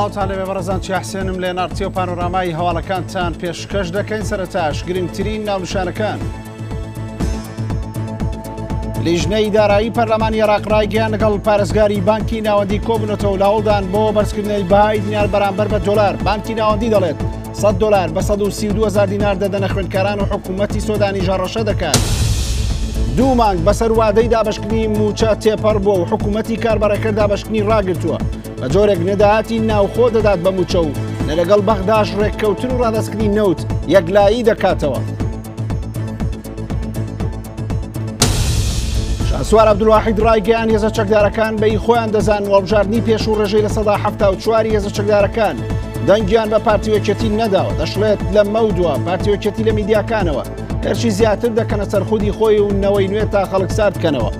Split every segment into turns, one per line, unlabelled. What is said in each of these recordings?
باوتان لەوێ بەڕزان چیاحسێنم لێ نارتی و پانۆرامایی هەواڵەکانتان پێشکەش دەکەین سەرتاش گرنگترین ناونشانەکان. لیژنەی دارایی پەرلەمانی عراقڕایگەیان لەگەڵ پارێزگاری بانکی ناوەندی کۆبنەوە و لاوڵدان بۆ بەرزکردنەی باای دینار بەرامبەر بە دلار بانکی ناوەندی دەڵێت 100 دلار بە 1 دینار دەدەنە خوێندکاران و حکوومەتتی سۆدانی ژاڕەشە دەکات. دوو مانگ بەسەر وادەی دابشکنی موچە تێپەڕ بووە و حکوومەتی کاربارەکە دابشکنی ڕاگرتووە بە جۆرێک نەداهاتی ناوخۆ دەدات بە موچە و لە لەگەڵ بەخداش ڕێککەوتن و ڕادستکردنی نەوت یەکلایی دەکاتەوە. سووار عبدواحید ڕایگەیان هێزە چەکدارەکان بەی خۆیان دەزان وەڵبژارنی پێش و ڕژەی لە سەدا هەفتا و چواری هێزە چەکدارەکان دەنگیان بە پارتیوەکێتی نەداوە دەشڵێت لە مەودووە پارتیوەکێتی لە میدیاکانەوە هەرچی زیاتر دەکەنە سەرخودی خۆی و نەوەی نوێت تا خەڵک ساردکەنەوە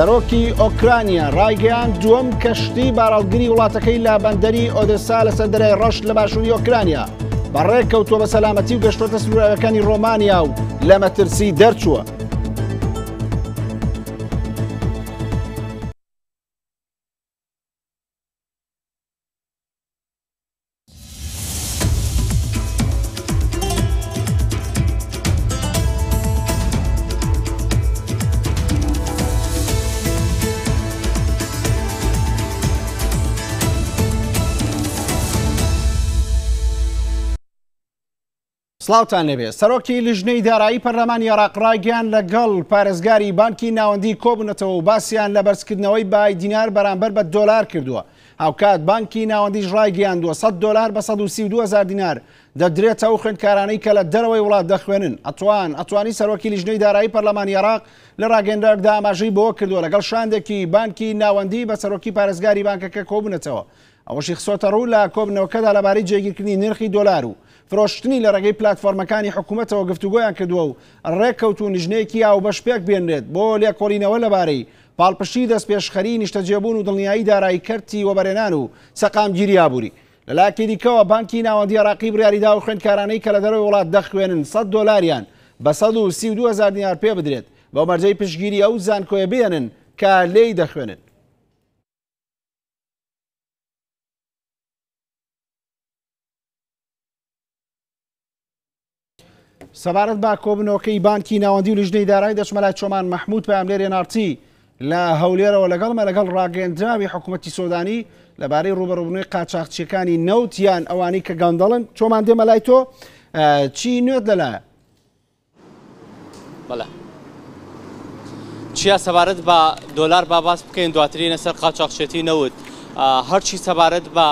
سەرۆکی ئۆکرانیا ڕایگەیان دووەم کەشتی باڕالگری وڵاتەکەی لا بەندەری ئۆدەسا لە سەندرای ڕەش لە باشووری ئۆکرانیا بەڕێک کەوتووە بە سەلامەتی و گەشتۆتە سوورەکانی ڕۆمانیا و لە مەترسی دەرچووە سلااوان لەبێ سەرۆکی لیژنەی دارایی پەرلەمانی عراقڕاگیان لەگەڵ پارێزگاری بانکی ناوەندی کۆبنەتەوە و باسییان لە بەرزکردنەوەی بای دینار بەرامبەر بە دۆلار کردووە هاوکات بانکی ناوەندیش ڕایگەیان 200 دلار بە 1200 دینار دەدرێت ئەو خوێندکارانەی کە لە دەرەوەی وڵات دەخوێنن ئەتوان ئەتوانی سەرۆکی لیژنەی دارایی پەرلەمانی عراق لە ڕاگەندەردا ئاماژەی بۆ کردووە لەگەڵ شاندێکی بانکی ناوەندی بە سەرۆکی پارێزگاری بانکەکە کۆبنەتەوە ئەوەشی خسۆتە ڕوو لە کۆبنەوەکەدا لەبارەی جێگیرکردنی نرخی دۆلار و فرۆشتنی لە ڕێگەی پلتفۆرمەکانی حکوومەتەوە گفتوگویان کردووە و ڕێککەوت و نیژنەیەکی یا و بە شپێک بێنرێت بۆ لێ کۆرینەوە لەبارەی پاڵپشی دەست پێشخەری نیشتەجێبوون و دڵنیایی دارایی کردی وەبەرێنان و سەقام گیریابووری لەلاکی دیکەوە بانکی ناوەندی عراقی بریاریدا و خوێندکارانەی کە لە دەرەوەی وڵات دەخوێنن 100 دلاریان بە 1 دینار پێ بدرێت بە مەرجەی پشگیری ئەو زانکۆیە بێنن کە لێی دەخوێنن سەبارەت با کۆبنەوەکەی بانکی ناوەندی و لیژنەی دارایی دەچمەلای چۆمان مححمود پام لێرێ نارتی لە هەولێرەوە لەگەڵمە لەگەڵ ڕاگەندراوی حکوومەتتی سۆدانی لەبارەی ڕوبەرڕبنەوەی قاچاقچیەکانی نەوتیان ئەوانەی کە گەندەڵن چۆمان دێمەلای تۆ چی نوێت لەلایە
بەڵە. چیا سەبارەت بە دۆلار باباس بکەین دواترینە سەر قاچاقشێتی نەوت هەرچی سەبارەت بە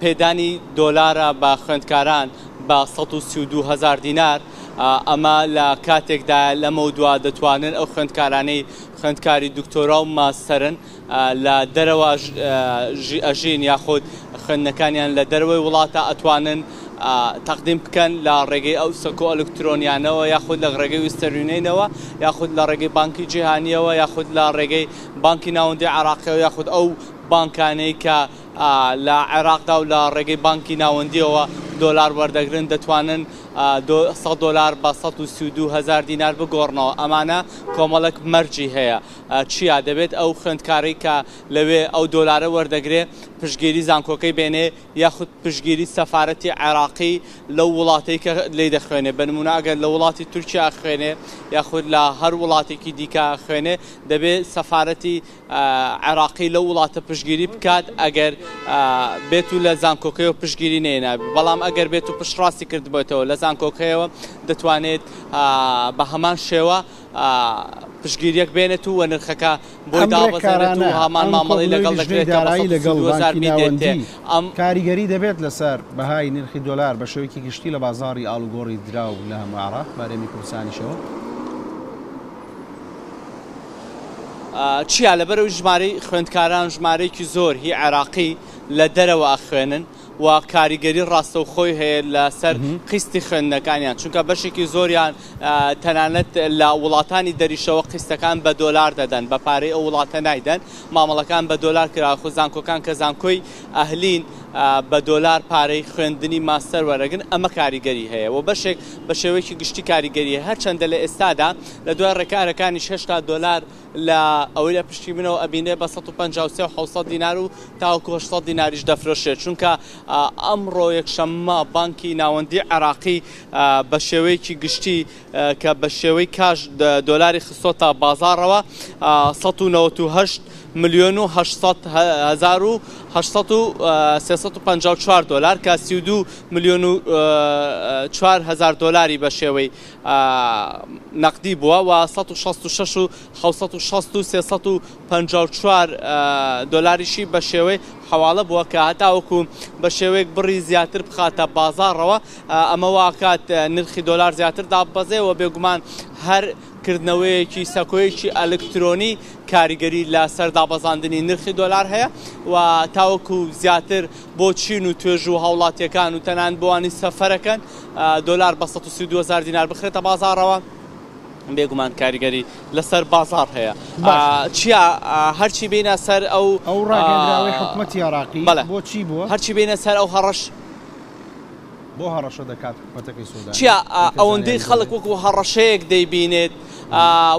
پێدانی دۆلارە بە خوێندکاران بە 1 هزار دینار ئەمە لە کاتێکدا لەمە دوا دەتوانن ئەو خوێندکارانەی خوێندکاری دکتۆرا و ماستەرن لە دەرەوە ئەژین یاخود خوێندنەکانیان لە دەروەوەی وڵاتە ئەتوانن تەقدیم بکەن لە ڕێگەی ئەو سەکۆ ئەلکترۆنیانەوە یاخود لە ڕێگەی وستەرینینەوە یاخود لە ڕێگەی بانکی جیهانیەوە یاخود لە ڕێگەی بانکی ناوەندی عراقیەوە یاخود ئەو بانکانەی کە لە عێراقدا و لە ڕێگەی بانکی ناوەندیەوە دلار وەردەگرن دەتوانن 100 دلار بە 1920هزار دینار بگۆڕنەوە ئەمانە کۆمەڵک مەرجی هەیە چیا دەبێت ئەو خوندکاری کە لەوێ ئەو دلارە وەردەگرێ پشگیری زانکۆکەی بێنێ یاخود پشگیری سەفاەتی عێراقی لەو وڵاتەی کە لی دەخوێنێ بنموناگەر لە وڵاتی تورکیا خوێنێ یاخود لە هەر وڵاتێکی دیکە خوێنێ دەبێت سەفاەتی عێراقی لە وڵاتە پشگیری بکات ئەگەر بێت و لە زانکۆکەی و پشگیری نێنا بەڵام ئەگەر بێت و پشڕاستی کرد بێتەوە لە زانکۆکەیەوە دەتوانێت بە هەمان شێوە پشگیریەک بێنێت و وە نرخەکە بۆی داوەزارێت و هامان مامەڵی لەگەڵ دەکرێتدارایی لەگەڵ
ئەم کاریگەری دەبێت لەسەر بەهای نرخی دلار بە شێوەیەکی گشتی لە بازاری ئالوگۆڕی دراو لە هەموارە بەرێمی کوردستانیشەوە.
چیا لەبەر و ژمارەی خوێندکاران ژمارەیەکی زۆر هی عراقی لە دەرەوە ئەخوێنن و کاریگەری ڕاستەوخۆی هەیە لە سەر قیستی خوێندنەکانیان چونکە بەشێکی زۆریان تەنانەت لە وڵاتانی دەریشەوە قیستەکان بە دۆلار دەدەن بە پارەی ئەو وڵاتە نایدەن مامەڵەکان بە دۆلار کرا خۆ زانکۆکان کە زانکۆی ئەهلین بە دۆلار پارەی خوێندنی ماستەر وەرەگن ئەمە کاریگەری هەیە و بەشێک بە شێوەیەکی گشتی کاریگەریە هەرچەندە لە ئێستادا لە دوای ڕێکارەکانی 6 دلار لە ئەوەی لە پشتی منەوە ئەبینێ بە 150 دینار و تاوکۆ دیناریش دەفرۆشێت چونکە ئەمڕۆ یەکشەممە بانکی ناوەندی عراقی بە شێوەیەکی گشتی کە بە شێوەی کاش دۆلاری خستۆتا بازارەوە 1990 میلیۆن و 800 هزار و 1950 دلار کە 32 میلیۆن و 4هزار دلاری بە شێوەی نەقدی بووە و 1654 دلاریشی بە شێوەی حواڵە بووە کە هەتاوەکو بە شێوەیەک بڕی زیاتر بخاتە بازارڕەوە ئەمە واکات نرخی دلار زیاتر دابەزێەوە بێگومان هەر کردنەوەیەکی سەکۆیەکی ئەلکترۆنی کاریگەری لە سەردابەزاندنی نرخی دۆلار هەیە و تاوەکو زیاتر بۆ چین و توێژ و هاوڵاتیەکان و تەنان بوانی سەفەرەکەن دلار بە 1200 دینار بخرێتە بازارەوە بێگومان کاریگەری لەسەر بازار هەیە چیا هەرچی بینە سەر ئەو ڕاگەندراوی حکوومەتی عراقی بۆ چی بووە هەرچی بینە سەر ئەو هەڕەش بۆ هەڕەشە دەکات
پەتەکەی سودا چیا ئەوەندەی
خەڵک وەکو هەڕەشەیەک دەیبینێت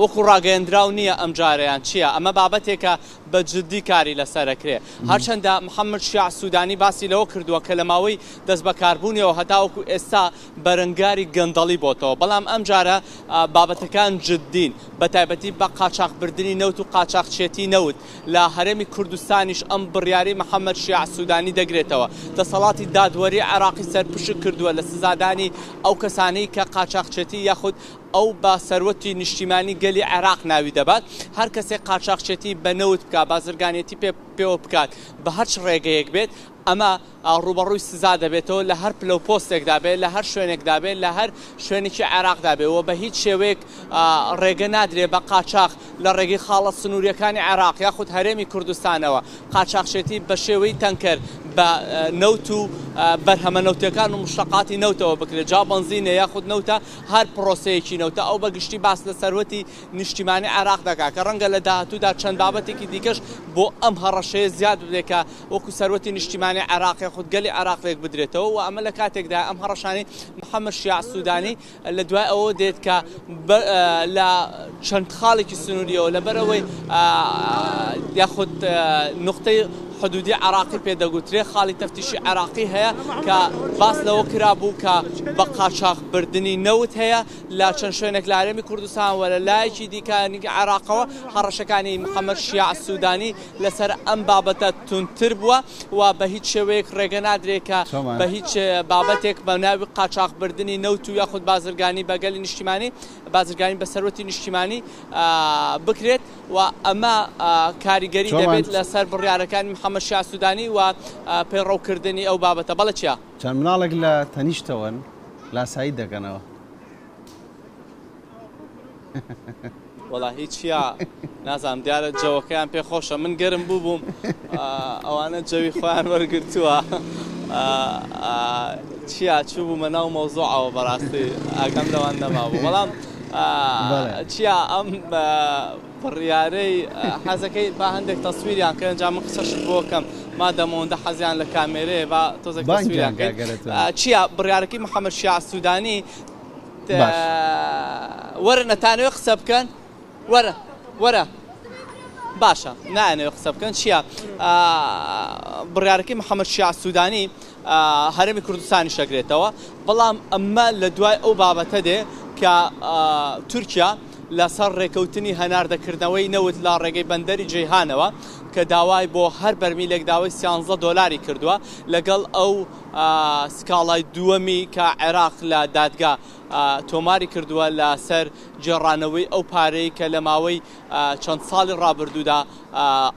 وەکو ڕاگەندراو نییە ئەم جارەیان چییە ئەمە بابەتێکە بە جددی کاری لەسەرەکرێ هەرچەندە محەممەد شیع سوودانی باسی لەوە کردووە کە لە ماوەی دەست بەکاربوونیەوە هەتاوەکو ئێستا بەرەنگاری گەندەڵی بۆتەوە بەڵام ئەم جارە بابەتەکان جددین بە تایبەتی بە قاچاقبردننی نەوت و قاچاقچێتی نەوت لە هەرمی کوردستانیش ئەم بڕیاری محەممەد شیع سوودانی دەگرێتەوە دەسەڵاتی دادوەری عراقی سەرپشک کردووە لە سزادانی ئەو کەسانەی کە قاچاقچێتی یاخود ئەو با سەروەتی نیشتیمانی گەلی عێراق ناوی دەبات هەر کەسێک قاچاقچێتی بەنەوت بکە بازرگانێتی پێ پێوە بکات بە هەرچ ڕێگەیەک بێت ئەمە ڕوبەڕووی سزا دەبێتەوە لە هەر پلو پۆستێکدا بێت لە هەر شوێنێکدا بێت لە هەر شوێنێکی عێراقدا بێەوە بە هیچ شێوەیەک ڕێگە نادرێ بە قاچاق لە ڕێگەی خاڵە سنووریەکانی عێراق یاخود هەرێمی کوردستانەوە قاچاقشێتی بە شێوەی تەنکەر بە نەوت و بەرهەمە نەوتەکان و مشتقاتی نەوتەوە بکرێت جا بنزینە یاخود نەوتە هەر پرۆسەیەکی نەوتە ئەو بەگشتی باس لە سەرەتی نیشتیمانی عراق دەکا کە ڕەنگە لە داهاتوودا چەند بابەتێکی دیکەش بۆ ئەم هەڕە حەشەیە زیاد بدێکە وەکو سەرەتی نیشتیمانی عراقی خودگەلی عراقێک بدرێتەوە و ئەمە لە کاتێکدا ئەم هەڕەشانی محەممە شیع سوودانی لە دوای ئەوە دێت کە لە چەند خاڵێکی سنووریەوە لەبەرەوەی یاخود نقطەی حدودی عراقی پێدەگوترێ خاڵی تەفتیشی عراقی هەیە کە باس لەوە کرابوو کە بە قاچاق بردننی نەوت هەیە لە چەند شوێنێک لارێمی کوردستان وە لە لایەکی دیکانی عراقەوە هەڕەشەکانی محەممەد شیع سوودانی لەسەر ئەم بابەتە تونتر بووە و بە هیچ شێوەیەک ڕێگە نادرێکە بە هیچ بابەتێک بە ناوی قاچاق بردننی نەوت و یاخود بازرگانی بەگەلی نیشتیمانی بازرگانی بە سەرەتی نیشتیمانی بکرێت و ئەمە کاریگەری دەبێت لەسەر بڕیارەکانی محەممەد محەممە شاسوودانی و پەیڕەوکردنی ئەو بابەتە بەڵە چیا
چەند مناڵێک لە تەنیشتەوەن لاسایی دەگەنەوە
وەڵا هیچیا نازانم دیارە جەوەکەیان پێ خۆشە من گەرم بوو بووم ئەوانە جەوی خۆیان وەرگتووە چیا چوو بوو مەناو مۆزۆعەوە بەڕاستی ئاگەم لەوان نەما بوو بەڵام چیا ئەم بڕیارەی حەزەکەی با هەندێک تەسویریان کردن جا من قسەشت بۆکەم ما دەمەوەندە حەزیان لە کامێرەیە با تۆزێک تەسویریان چیا بڕیارەکی محەممەد شیا سوودانی وەرە نەتانەوە قسە بکەن وەرە وەرە باشە نانەوە قسە بکەن چییە بڕیارەکەی محەممەد شیا سوودانی هەرمی کوردستانی شەگرێتەوە بەڵام ئەمە لە دوای ئەو بابەتە دێ کە تورکیا لەسەر ڕێکەوتنی هەناردەکردنەوەی نەوت لا ڕێگەی بەندەری جیهانەوە کە داوای بۆ هەر بەرمیلێک داوای سیانزە دۆلاری کردووە لەگەڵ ئەو سکاڵای دووەمی کە عێراق لە دادگا تۆماری کردووە لە سەر جێڕانەوەی ئەو پارەی کە لە ماوەی چەند ساڵی ڕابردوودا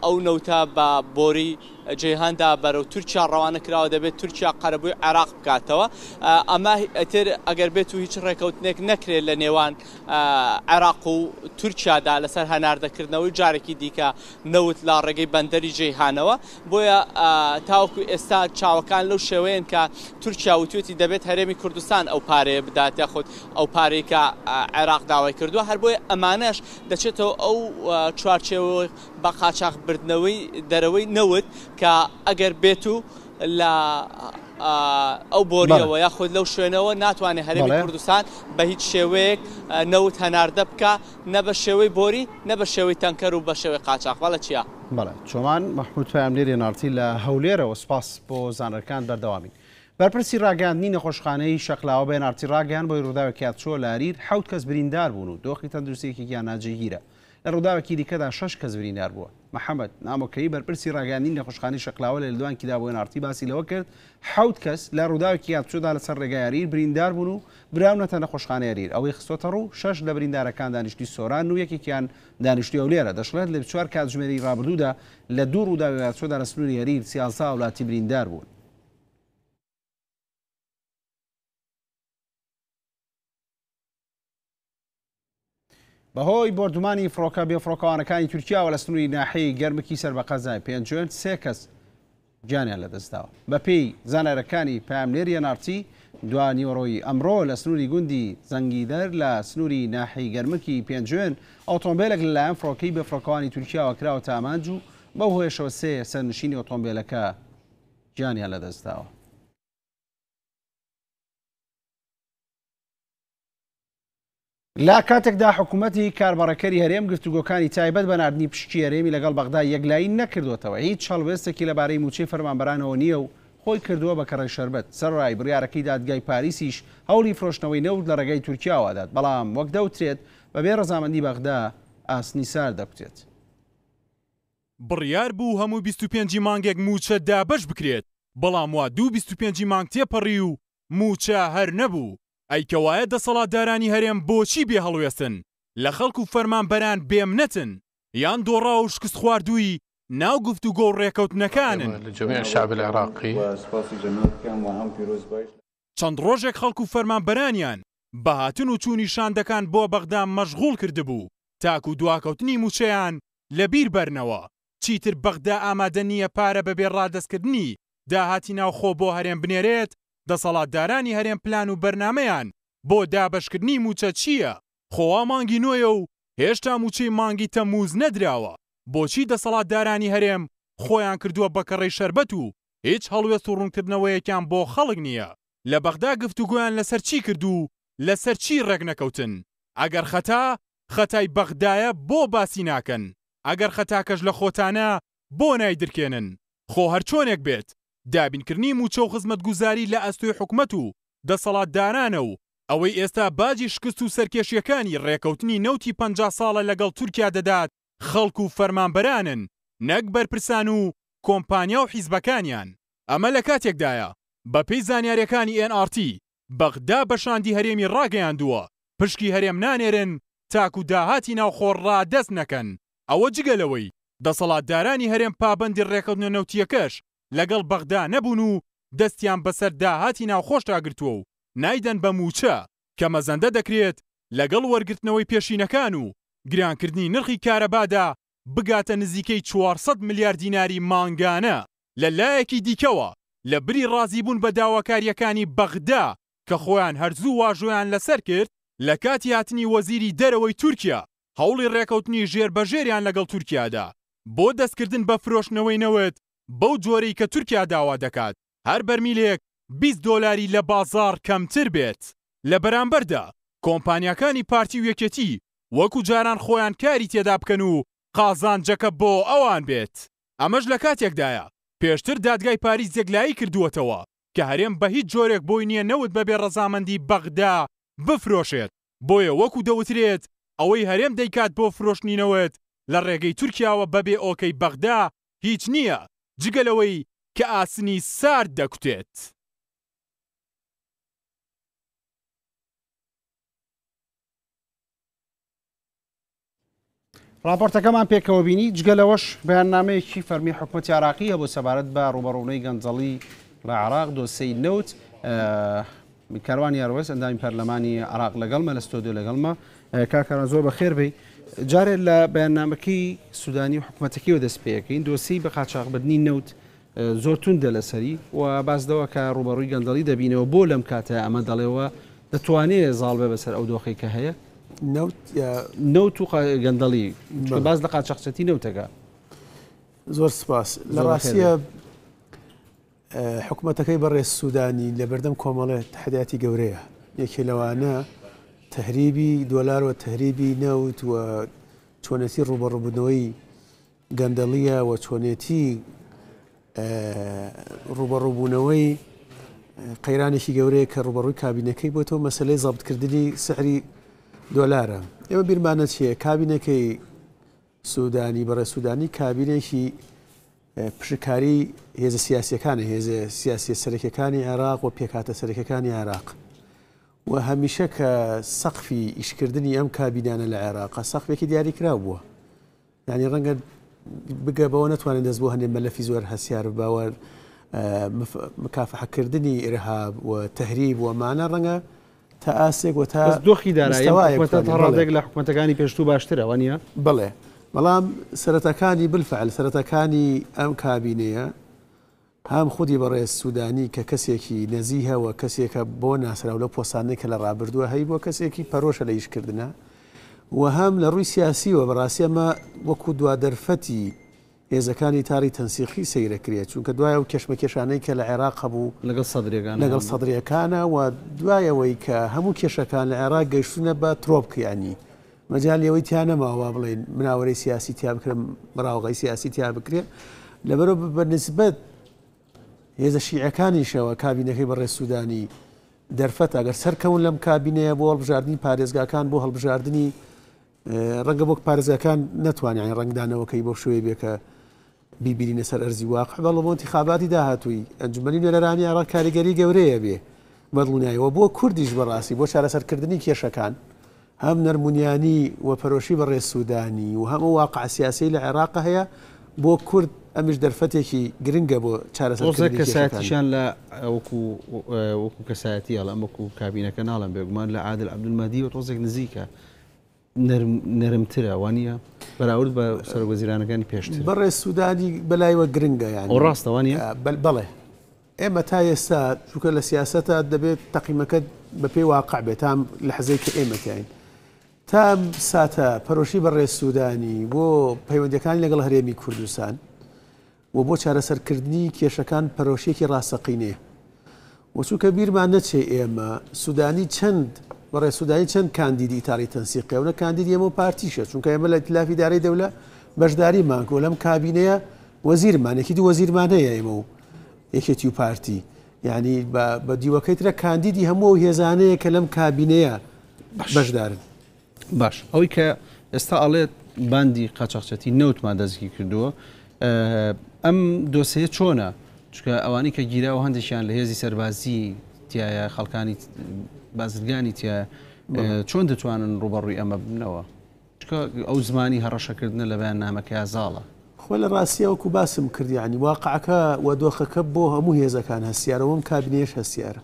ئەو نەوتە بە بۆری جیهندا بەرەو تورکیا ڕەوانە کراوە دەبێت تورکیا قەرەبووی عێراق بکاتەوە ئەما ئەتر ئەگەر بێت و هیچ ڕێکەوتنێک نەکرێت لە نێوان عێراق و تورکیادا لەسەر هەناردەکردنەوەی جارێکی دیکە نەوت لا ڕێگەی بەندەری جیهانەوە بۆیە تاوەکو ئێستا چاوەکان لەو شێوەیەن کە تورکیا و توێتی دەبێت هەرێمی کوردستان ئەو پارەیە بداتە خۆت ئەو پارێکە عێراق داوای کردووە هەر بۆی ئەمانەش دەچێتەوە ئەو چوارچێەوە بە قاچاق بردنەوەی دەرەوەی نەوت کە ئەگەر بێت و لە ئەو بۆریەوە یاخود لەو شوێنەوە ناتوانێت هەرێمی کوردستان بە هیچ شێوەیەک نەوت هەناردە بکە نە بە شێوەی بۆری نە بە شێوەی تەنکەر و بە شێوەی قاچاقوە لە چیا؟
بەڵێ چۆمان مەحموود پایم لێری نارتی لە هەولێرەوە سپاس بۆ زانەکان بەردەوامی. بەرپرسی ڕاگەاندنی نەخۆشخانەی شەقلاوە بێنارتی ڕاگەیان بۆی ڕووداوە کاتچۆ لاریر حوت کەس بریندار بوون و دۆخی تەندروستێکی گیان ناجێگیرە لە ڕووداوەکی دیکەدا شش کەس بریندار بووە محەممەد نامۆکەی بەرپرسی ڕاگەاندنی نەخۆشخانی شەقلاوە لە لەدوانکیدا بۆ نارتی باسی لەوە کرد حوت کەس لە ڕووداوەکی یاچۆدا لەسەر ڕێگایاریر بریندار بوون و براونەتە نەخۆشخانەیاریر ئەوەی خستۆتە ڕوو شش لە بریندارەکان دانیشتی سۆران و یەکێکیان دانیشتی ئەو لێرە دەشڵێت لە چوار کاتژمێری ڕابردوودا لە دوو ڕووداوە یاچۆدا لە سنووری هەریر سیاسا وڵاتی بریندار بوون بەهۆی بردومانی فڕۆکە بێ فڕۆکەوانەکانی تورکیا و لە سنووری ناحەی گەرمکی سەر بە قەزای پێنجێن سێ کەس گیانیان لەدەستداوە بە پێی زانارەکانی پامنێریە نارچی دوانیۆڕۆی ئەمڕۆ لە سنووری گوندی زەنگی دەر لە سنووری ناحی گەرمکی پێنجێن ئۆتۆمبیلێک لەلایەن فڕۆکەی بە فڕۆکەوانی تورکیاوە کراوە تامانج و بەو هێشەوە سێ سەرنشینی ئۆتۆمبیلەکە گیانیان لەدەستداوە لا کاتێکدا حکوومەتتی کاربڕەکەری هەرێم گفتوگۆکانی تایبەت بەناردنی پشتی هەرێمی لەگەڵ بەغدا یەکلایی نەکردوتەوە هیچ چڵوێستێکی لەبارەی موچی فەرمانبرانەوە نییە و خۆی کردووە بە کەڕی شربەت سەرڕای بریارەکەی دادگای پاریسیش هەولی فرۆشتنەوەی نەود لە ڕێگەی تورکیاوادات بەڵام وەک دەوترێت بەبێ ڕزامەندی بەغدا
ئاسنیسار دەکوتێت. بڕیار بوو هەموو 25 مانگێک موچە دابش بکرێت بەڵام وا دوو 25 مانگ تێپەڕی و موچە هەر نەبوو ئەیکەوایە دەسەڵاتدارانی هەرێم بۆچی بێ هەڵوێستن لە خەڵکو فەرمانبەران بێم نەتن یان دۆڕا و شکست خواردووی ناو گفت و گۆڕ ڕێکەوتنەکانن عراقی چەند ڕۆژێک خەڵکو فەرمانبەرانیان بەهاتن و چوونی شاندەکان بۆ بەغدام مەشغول کردبوو تاکو دواکەوتنی موچەیان لە بیر بەرنەوە چیتر بەغدا ئامادە نییە پارە بەبێ ڕادەستکردنی داهاتی ناوخۆ بۆ هەرێم بنێرێت دەسەڵاتدارانی هەرێم پلان و بەرنمەیان بۆ دابشکردنی موچە چییە؟ خۆوا مانگی نوۆیە و هێشتا موچەی مانگی تەموز نەدراوە بۆچی دەسەڵاتدارانی هەرێم خۆیان کردووە بەکەڕی شربەت و هیچ هەڵوێست و ڕوونکردنەوەیەکیان بۆ خەڵک نییە لە بەغدا گفتوگویان لەسەر چی کردو لەسەر چی ڕێک نەکەوتن ئەگەر خەتا خەتای بەغدایە بۆ باسی ناکەن ئەگەر خەتاکەش لە خۆتانە بۆ نایدرکێنن خۆ هەرچۆنێک بێت دابینکردنی موچۆ خزمەت گوزاری لە ئەستۆی حکومت و دەسەڵاتدارانە و ئەوەی ئێستا باجی شکست و سەرکێشیەکانی ڕێکەوتنی نەوتی پ ساڵە لەگەڵ تورکیا دەدات خەڵکو و فەرمانبەرانن نەک بەرپرسان و کۆمپانیا و حیزبەکانیان ئەمە لە کاتێکدایە بەپی زانیاریەکانی NRT بەغدا بەشاندی هەرێمی ڕاگەیاندووە پشکی هەرێم نانێرن تاکو داهاتی ناوخۆڕ ڕادەست نەکەن ئەوە جگەلەوەی دەسەڵاتدارانی هەرێم پابندی ڕێکەوتنە نەوتیەکەش لەگەڵ بەغدا نەبوون و دەستیان بەسەر داهاتی ناوخۆشتاگرتووە و نایدەن بە موچە کە مەزەندە دەکرێت لەگەڵ وەرگرتنەوەی پێشینەکان و گرانکردنی نرخی کارەبادا بگاتە نزیکەی 400 میلیارد دیناری مانگانە لە لایەکی دیکەوە لە بری ڕازی بوون بە داواکاریەکانی بەغدا کە خۆیان هەرزوو واژۆیان لەسەر کرد لە کاتی هاتنی وەزیری دەرەوەی تورکیا هەوڵی ڕێکەوتنی ژێربەژێریان لەگەڵ تورکیادا بۆ دەستکردن بە فرۆشنەوەی نەوت بەو جۆرەی کە تورکیا داوا دەکات هەر بەرمیلێک 20 دۆلاری لە بازار کەمتر بێت لە بەرامبەردا کۆمپانیەکانی پارتی و یەکەتی وەکو جاران خۆیان کاری تێدا بکەن و قازانجەکە بۆ ئەوان بێت ئەمەش لە کاتێکدایە پێشتر دادگای پاریس جێگلایی کردووەتەوە کە هەرێم بە هیچ جۆرێک بۆی نییە نەوت بەبێ ڕەزامەندی بەغدا بفرۆشێت بۆیە وەکو دەوترێت ئەوەی هەرێم دەیکات بۆ فرۆشنینەوەت لە ڕێگەی تورکیاوە بەبێ ئۆکەی بەغدا هیچ نییە جگەلەوەی کە ئاسنی سارد دەکوتێت.
راپۆرتەکەمان پێکەوە بینی جگەلەوەش بەیاننامەیەکی فەرمی حکومەتی عراقی هەبوو سەبارەت بە ڕوبەڕوونەی گەنجەڵی لە عراق دۆسەی نەوت کاروانی یاروەس ئەندامی پەرلەمانی عراق لەگەڵمە لە ستۆدیۆ لەگەڵمە کاکەران زۆر بە خێربی جارێک لە بەیاننامەکەی سوودانی و حکوومەتەکەیەوە دەست پێەکەین دۆسی بە قاچاقبدنی نەوت زۆرتون دە لەسەری و بازدەوە کە ڕوبەڕووی گەندەڵی دەبینەوە بۆ لەم کاتە ئەمە دەڵێەوە دەتوانێت زاڵبێ بەسەر ئەو دۆخی کە هەیە نەوت و گەندەڵی باز لە قاچەقچەتی نەوتەکە زۆر سپاس لە ڕاستیە
حکوومەتەکەی بەڕێز سوودانی لە بەردەم کۆمەڵێت حداتی گەورەیە یەکێ لەوانە تهریبی دۆلار و تهریبی نەوت و چۆنەتی ڕوبەڕووبوونەوەی گەندەڵیە و چۆنێتی ڕوبەڕووبوونەوەی قەیرانێکی گەورەیە کە ڕوبەڕووی کابینەکەی بۆ تۆ مەسلەی زەبتکردنی سەعری دۆلارە ئێمە بیرمانە چیە کابینەکەی سوودانی بەرە سوودانی کابینێکی پشکاری هێزە سیاسەکانی هێزە سیاسی سەرەکەەکانی عێراق و پێکاتە سەرەکەەکانی عراق. و همیشه هەمیشە سقفی سەقفی ئیشکردنی ئەم کابینانە لە عێراقا سەقفێکی دیاریکرا بووە ینی ڕەنگە بگە بەوە نتوانێت دەست بۆ هەندێک مەلەفی زۆر هەسیار باوەەر مکافحەکردنی ئرهاب و تهریب ومانە ڕەنگە تا ئاسێک و تا دۆخی دارایەڵێک
لە حکوومەتەکانی پێشتو باشترە وانە
بڵێ بەڵام سەرەتەکانی بلفعل سەرەتەکانی أم کابینەیە هەم خودی بەڕێز سوودانی کە کەسێکی نەزی هەوە کەسێکە بۆ ناسرااو لە پۆسانەی کە لە ڕابردووە هەی بۆ کەسێکی پەرۆشە لە ئیشکردە و هەم لە ڕووی سیاسیوە بەڕاستیەمە وەکو دوا دەرفەتی هێزەکانی تاری تەنسیخی سیرەکرێت چونکە دوایە و کێشمەکێشانەی کە لە عێراق هەبوو
لەگەڵ سەدرەکان لەگەڵ
سەدرەکانە و دوایەوەی کە هەموو کێشەکان لە عێراق گەیشتونە بە ترۆبکیانی مەجاالەوەی تیانەماوە بڵێن مناوەی سیاسی تیا بکرم بەراوغی سیاسی تیا بکرێت لەبەر بە نسبت هێزە شیعەکانیشەوە کابینەکەی بە ڕێسوودانی دەرفەت ئەگەر سەرکەون لەم کابینەیە بۆ هەڵبژاردننی پارێزگاکان بۆ هەڵبژاردننی ڕەنگە بۆک پارێزەکان ناتوانانی ڕنگدانەوەکەی بۆ شوێ بێکە بیبیینە سەر ئەرزی واقع بەڵەوە انتخاباتی داهاتووی ئەنجمەی لەرانی عراق کاریگەری گەورەیە بێ بەدڵونایەوە بۆ کوردیش بەڕاستی بۆ چارەسەرکردنی کێشەکان هەم نەرمونیانی وەپەرۆشی بە ڕێسوودانی و هەموو واقع سیاسی لە عێراق هەیە بۆ کورد ئەمیش دەرفەتێکی گرنگە بۆ
چارەسەر کەساتیشان لە وەکو وەکو کەسایەتی ئەڵام وەکو کابینەکە ناڵم بێگومان لە عادل عبدمەدی و ڕۆزێک نزیکە نرمترە وانە بەراورد بە سەرگۆزیرانەکانی پێشتر
بەڕێ سوودانی بەلایوە گرنگە یان ڕاستەوانە بەڵێ ئێمە تا ئێستا چووکە لە سیاستە دەبێت تەقیمەکە بە پێی واقع بێت تام لە حەزەی کە ئێمەتیین تا ساتە پەرۆشی بەڕێ سوودانی بۆ پەیوەندەکانی لەگەڵ هەرێمی کوردستان و بۆ چارەسەرکردنی کێشەکان پەرۆشیەکی ڕاستەقینێ وەچووکە بیرمان نەچێ ئێمە سودانی چەند بەڕێ سودانی چەند کاندیدی ئیتالی تەنسیقیونە کاندید ئێمە پارتیشە چونکە ئێمە لە تلافی دارەی دەولە بەشداری مانکۆ لەم کابینەیە وەزیرمانێکی دو وەزیرمانەیە ئێمە و یەکێتی و پارتی ینی بە دیوەکەی ترە کاندیدی هەموو هێزانەیە کە
لەم کابینەیە بەشدارن باش ئەوەی کە ئێستا ئەڵێت باندی قاچەخچەتی نەوتمان دەستگی کردووە ئەم دۆسەیە چۆنە چکە ئەوانی کە گیرراوە هەندێکیان لە هێزی سەربازی تایە خەڵکانی بازرگانی تیا چۆن دەتوانن ڕوبەڕووی ئەمە بنەوە چکە ئەو زمانی هەڕەشەکردنە لەبیان نامەکە زاڵە
خۆ لە ڕاستیە وەکو باسم کردیانی واقعەکە وەدۆخەکە بۆ هەموو هێزەکان هەسیارەوەم کابینێش هەسیارە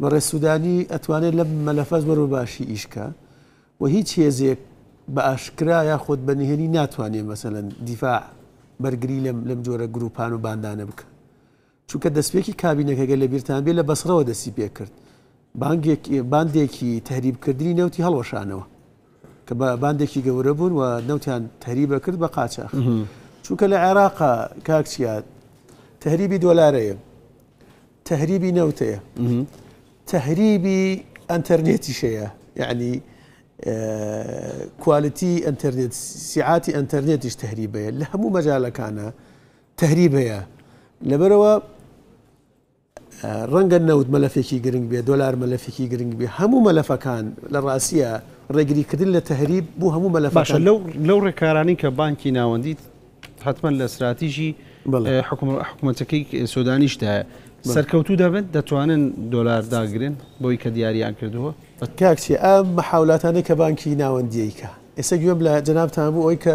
بەڕێ سوودانی ئەتوانێت لە مەلەفەز بەرەوە باشی ئیشکە و هیچ هێزێک بە ئاشکرا یا خۆت بەنهێنی ناتوانێت مەسەن دیفاع بەرگری لەم جۆرە گروپان و باندانە بکە چونکە دەستپێکی کابینەکەگە لە بیرتان بێ لە بەسرەوە دەستی پێ کرد باندێکی تهریبکردنی نەوتی هەڵەشانەوە کە بە باندێکی گەورە بوون و نەوتیان تەریبە کرد بە قاچە چونکە لە عێراقا کاکسیات تهریبی دۆلارەیە تهریبی نەوتەیە تهریبی ئەتەرنێتی شەیە یعنی مو مجال كان تهريبه تهریبەیە لە هەموو مەجاالەکانە تهریبەیە لەبەرەوە ڕەنگە نەوت مەلەفێکی گرنگ بێ دۆلار مەلەفێکی گرنگ بێ هەموو مەلەفەکان لە ڕاستیە ڕێگریکردن لە تهریب بوو باش لو
لو ركاراني كبانكي ناوندي حتما الاستراتيجي آه، حتمما حكومه تكيك سودانيش سۆدانیشدا سەرکەوتو دەبن دەتوانن دۆلار داگرن بۆی کە دیاریان کردووە
کاکسی ئەم مەحاولاتانەی کە بانکی ناوەندیەکە ئێستا گوێم لە جەنابتان بوو ئەوی کە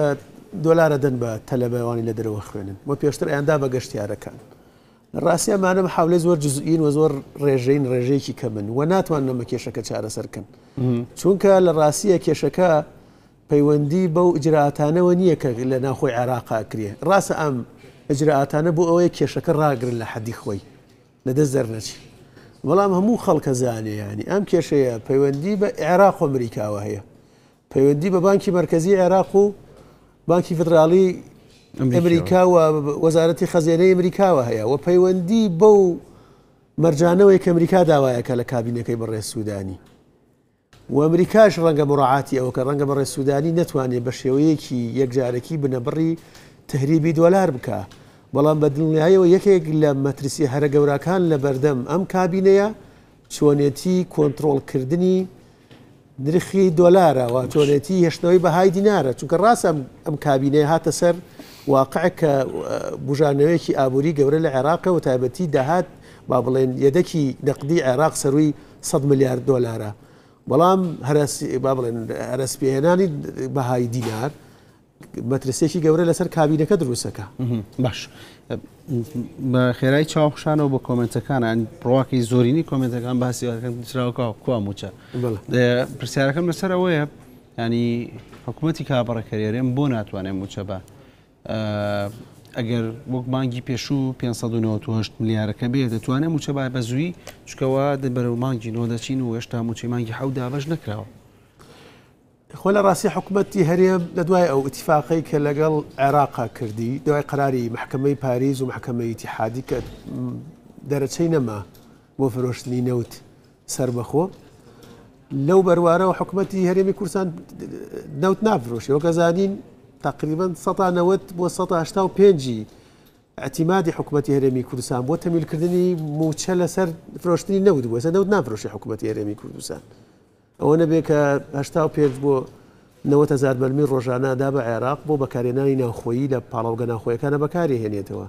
دۆلارە دەن بە تەلەبەوانی لە دەرەوە خوێنن بۆ پێشتر ئەیاندا بە گەشتیارەکان ڕاستیمانە حاولێ زۆر جزئین و زۆر ڕێژین ڕێژەیەکی کەمن و ناتوان نەمە کێشەکە چارەسەرکەن چونکە لە ڕاستیە کێشەکە پەیوەندی بەو ئجراتانەوە نییە کە لە ناخۆی عراقا کرێ ڕاستە ئەم ئەجراتانە بۆ ئەوەی کێشەکە ڕاگرن لە حەدی خۆی لەدەست دەرنەچی بەڵام هەموو خەڵکە زانێ ینی ئەم کێشەیە پەیوەندی بە عێراق ئەمریکاوە هەیە پەیوەندی بە بانکی مرکزی عێراق و بانکی فدراڵی ئەمریکا و وەزارەتی خەزیێنەی ئەمریکاوە هەیە و پەیوەندی بەو مەرجانەوەی کە ئەمریکا داوایەکە لە کابینەکەی بەڕێ سوودانی و ئەمریکاش ڕەنگە بڕعاتی ئەوە کە ڕەنگە بەڕێ سوودانی نتوانێت بە شێوەیەکی یەکجارەکی بنەبڕی تهریبی دۆلار بکە بەڵام بە دڵنیایەوە یەکێک لە مەترسی هەرە گەوراکان لە بەردەم ئەم کابینەیە چۆنێتی کۆنتترۆلکردنی نرخی دۆلارە و چۆنێتی هێشتنەوەی بەهای دیینارە چونکە ڕاستە ئەم کابینێ هاتە سەر واقع کە بژانەوەیەکی ئابووری گەورە لە عێراقە و تایبەتی داهات با بڵێن یەدەکی نەقدی عێراق سەروی 100 میلیارد دلارە بەڵام هەرس با بڵێن هەرسپێهێنانی بەهای دیینار بەترسێکی گەورە لەسەر کابینەکە دروستەکە
باش بە خێرای چاوخشانەوە بە کۆمنتەکانان پرواکی زۆرینی کۆمنتەکان باسیراوەکە کواموچە پرسیارەکەم لەسەر ئەوەیە ینی حکوومەتی کابڕەکەێرێن بۆ ناتوانێن موچە بە ئەگەر وەک مانگی پێشوو 598 ملیارەکە بێت دەتوانێت موچە با بەزووی چکەوە دەبەرەو مانگی نۆ دەچین و هێشتا موچەی مانگی حەودا بەش نکراوە
خۆ راسي ڕاستی هريم هەرێم او اتفاقي ئەو ئتیفاقی كردي لەگەڵ قراري محكمه دوای ومحكمه اتحادي پاریز و موفروش تیحادی کە دەرەچەی نەما بۆ فرۆشتنی نەوت سەر بەخۆ لەو بەروارەوە حکوومەتتی هەرێمی کورسان نەوت نافرۆشی بينجي زانین حكومتي هرمي كردستان 1995 ئەتیمادی حکوومەتتی هەرێمی کوردستان بۆ تەمیلکردنی موچە لەسەر فرۆشتنی نەوت بووە ئەوە نەبێت کە هشتا پێک بۆ هزار بەرمی ڕۆژانەدا بە عێراق بۆ بەکارێنانی ناوخۆیی لە پاڵاوگە ناخۆیەکانە بەکاری هێنێتەوە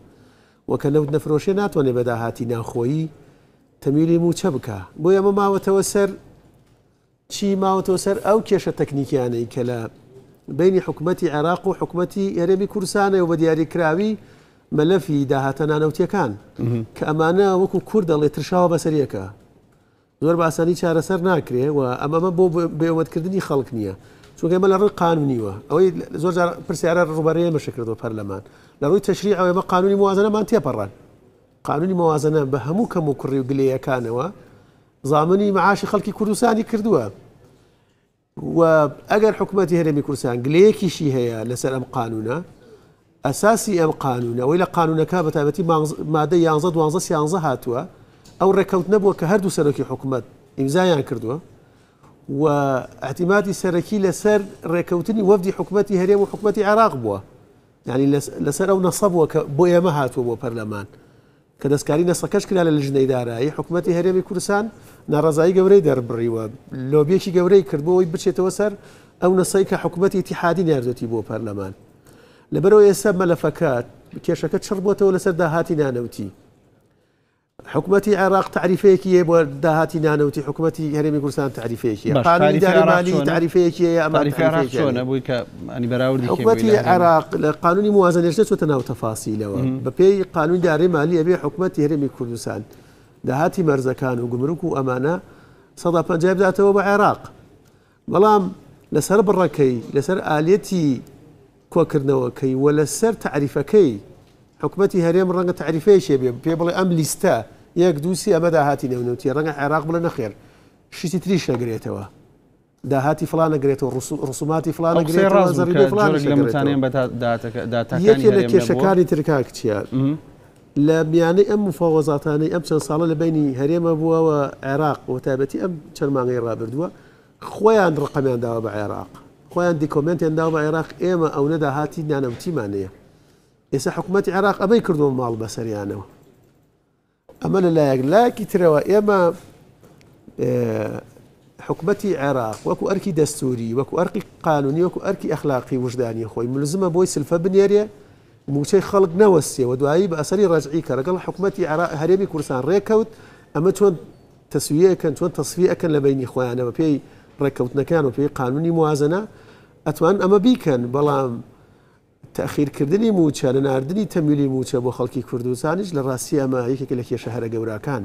وەکە لەوت نەفرۆشێ ناتوانێت بەداهاتی ناخۆیی تەمیلی و چە بکە بۆ ئەمە ماوەتەوە سەر چی ماوەتەوە سەر ئەو کێشە تەکنیکیانەی کە لە بینی حکوومەتتی عێراق و حکوومەتتی ئێرەبی کورسانە و بە دیاریکراوی مەلەفی داهاتە نانەوتیەکان کە ئەمانە وەکو کوور دەڵێ ترشاوە بەسەریەکە زۆر باسانی چارەسەر ناکرێ و ئەمەمە بۆ بێوەتکردنی خەڵک نییە چونکەمە لە ڕووی قانونیوە ئەوەی زۆر پرسیارە ڕوبەرەیە مەشکردەوە پەرلەمان لە ڕووی تەشری ئەوێمە قانونی موازنەمان تێپەڕان قانونی موازنە بە هەموو کەم و کوڕی و گلەیەکانەوە زامنی معاشی خەڵکی کوردستانی کردووە و ئەگەر حکوومەتی هەرێمی کورسان گلەیەکیشی هەیە لەسەر ئەم قانونە ئەساسی ئەم قانونە ئەوەی لە قانونەکە بە تابەتی مادە 11 12 هاتووە او ركوت نبو كهرد سركي حكومات امزايا كردوا واعتمادي سركي لسر ركوتني وفدي حكومتي هريم وحكومتي عراق بوا يعني لسر او نصب بو يمهات وبو برلمان كدس كارينا سكاش كلا على اللجنه الاداريه هي حكومتي هريم كرسان نارزاي قوري دار بريوا لو بيشي قوري كردبو بشي توسر او نصيك حكومتي اتحادي ناردوتي بو برلمان لبرو يسمى ملفكات كيشكت شربوته ولا سر هاتي نانوتي حكمتي العراق تعريفية كي داهاتي نانوتي حكومتي هرمي كرسان تعريفية كي قانون إداري مالي تعريفية
كي يا أمان تعريفية كي يعني حكومتي العراق
قانون موازنة جنس وتناو تفاصيله ببي قانون إداري مالي أبي حكومتي هرمي كرسان داهاتي مرزكان وقمرك وأمانة صدى بنجاب ذاته وبعراق ملام لسر بركي لسر آليتي كوكرنا وكي ولسر تعريفكي حکوومەتتی هەرێم ڕەنگە تعریفەیەشێ بێ پێ بڵێ ئەم لیستە یەک دووسی ئەمەدا هاتی نەونەوتی ڕەنگە عێراق بڵە نەخێر شتی تریش نەگرێتەوە داهاتی فلانەگرێتەوە ڕسوماتی فلانەگرێتەوە کێشەکانی ترکا کچیار لە میانەی ئەم مفاوەزاتانی ئەم چەند ساڵە لە بینی هەرێمە بووەوە عێراق و تابەتی ئەم چەرمانگەی ڕابردووە خۆیان ڕقەمیان داوە بە عێراق خۆیان دیکۆمنتیان داوە بە عێراق ئێمە ئەو نەدا هاتی نانەوتیمانەیە إسا حكومات عراق أبي كردو المال بسري يعني. أنا أما لا لا كتروا إما آه، حكومتي عراق وكو أركي دستوري وكو أركي قانوني وكو أركي أخلاقي وجداني خوي ملزمة بويس سلفا بنيريا موشي خلق نوسي ودعي بأسري رجعي كرقل حكومتي عراق هريمي كرسان ريكوت أما تون تسوية كان تون تصفية كان لبيني خوي أنا بي ركوتنا كان وفي قانوني موازنة أتوان أما بيكن بلام تاخیرکردنی موچە لە نردنی تەمیلی موچە بۆ خەڵکی کوردستانیش لە ڕاستی ئەمە یەکێک لە کێشە هەرە گەوراکان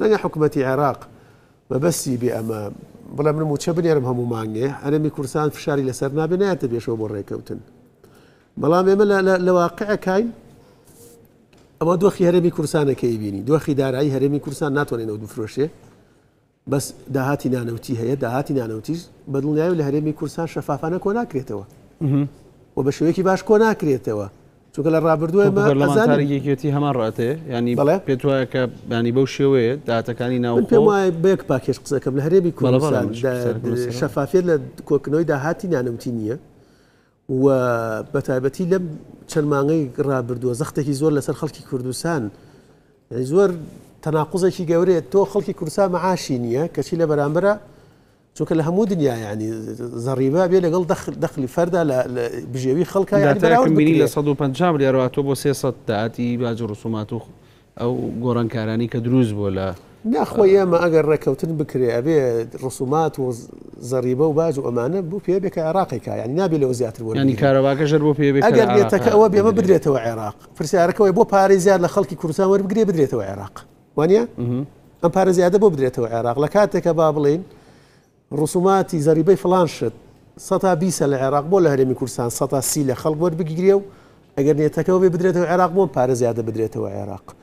ڕەنگە حکوومەتتی عێراق بەبەستی بێ ئەمە بڵێ من موچە بنێرم هەموو مانگێ هەرمی کورسان فشاری لەسەر نابێ نایەتە بێشەوە بۆ ڕێکەوتن بەڵام ئێمە لە واقعەکەین ئەمە دۆخی هەرمی کورسانەکەی بینی دۆخی دارایی هەرمی کورسان ناتوانێنەوە دوفرۆشێ بەس داهاتی نانەوتی هەیە داهاتی نانەوتیش بەدڵنیایە لە هەرێمی کورسان شەفافانە کۆ ناکرێتەوە. و بە شوەیەکی باش کۆ ناکرێتەوە چونکە لە ڕابردووەێتی
هەمان ڕاتێ ینی بەڵێ پێت وایە کە بانی بەو شێوەیە دااتەکانی ناو پێم وایە
بەیەک پاکێش قسەکەم لە هەرێبی کوڵەوەڵان شەفافێت لە کۆکنەوەی داهاتی نانوتی نییە و بەتایبەتی لەم چەند مانگەی ڕابردووە زەختێکی زۆر لەسەر خەڵکی کوردستان زۆر تەناقوزێکی گەورێت تۆ خەڵکی کورسا مەعاشی نییە کەچی لە بەرامبرە چونکە لە هەموو دنیا ینی زەڕیبا بێ لەگەڵ دەخلی فەردا بژێوی خەڵکە بینی لە
150 لێڕاتۆ بۆ سێ سە داتی باج ڕسومات و ئەو گۆڕانکارانی کە دروست بۆ لە
ناخۆی ئێمە ئەگەر ڕێککەوتن بکرێ ئەبێ ڕسومات و زەریبە و باز و ئەمانە بوو پێ بێکە عراقیکە ینی نابێ لەەوە زیاتر بۆ ینی
کارەواکەژر بۆ پێ ئەگەر بێتەکە ئەوە
بێمە بدرێتەوە عێراق پرسیارەکەەوەی بۆ پارێزیار لە خەڵکی کوردستان وەربگرێ بدرێتەوە عێراق وانە ئەم پارە زیادە بۆ بدرێتەوە عێراق لە کاتێکە با بڵین رسوماتی زریبی فلان شد صتا شت سە بیسە لە عێراق بۆ لە هەرێمی کوردستان سە سی لە خەڵک وەر بدريت و عراق مون ئەگەر نێتەکەەوە بێ بدرێتەوە عێراق بۆم پارە زیادە بدرێتەوە عێراق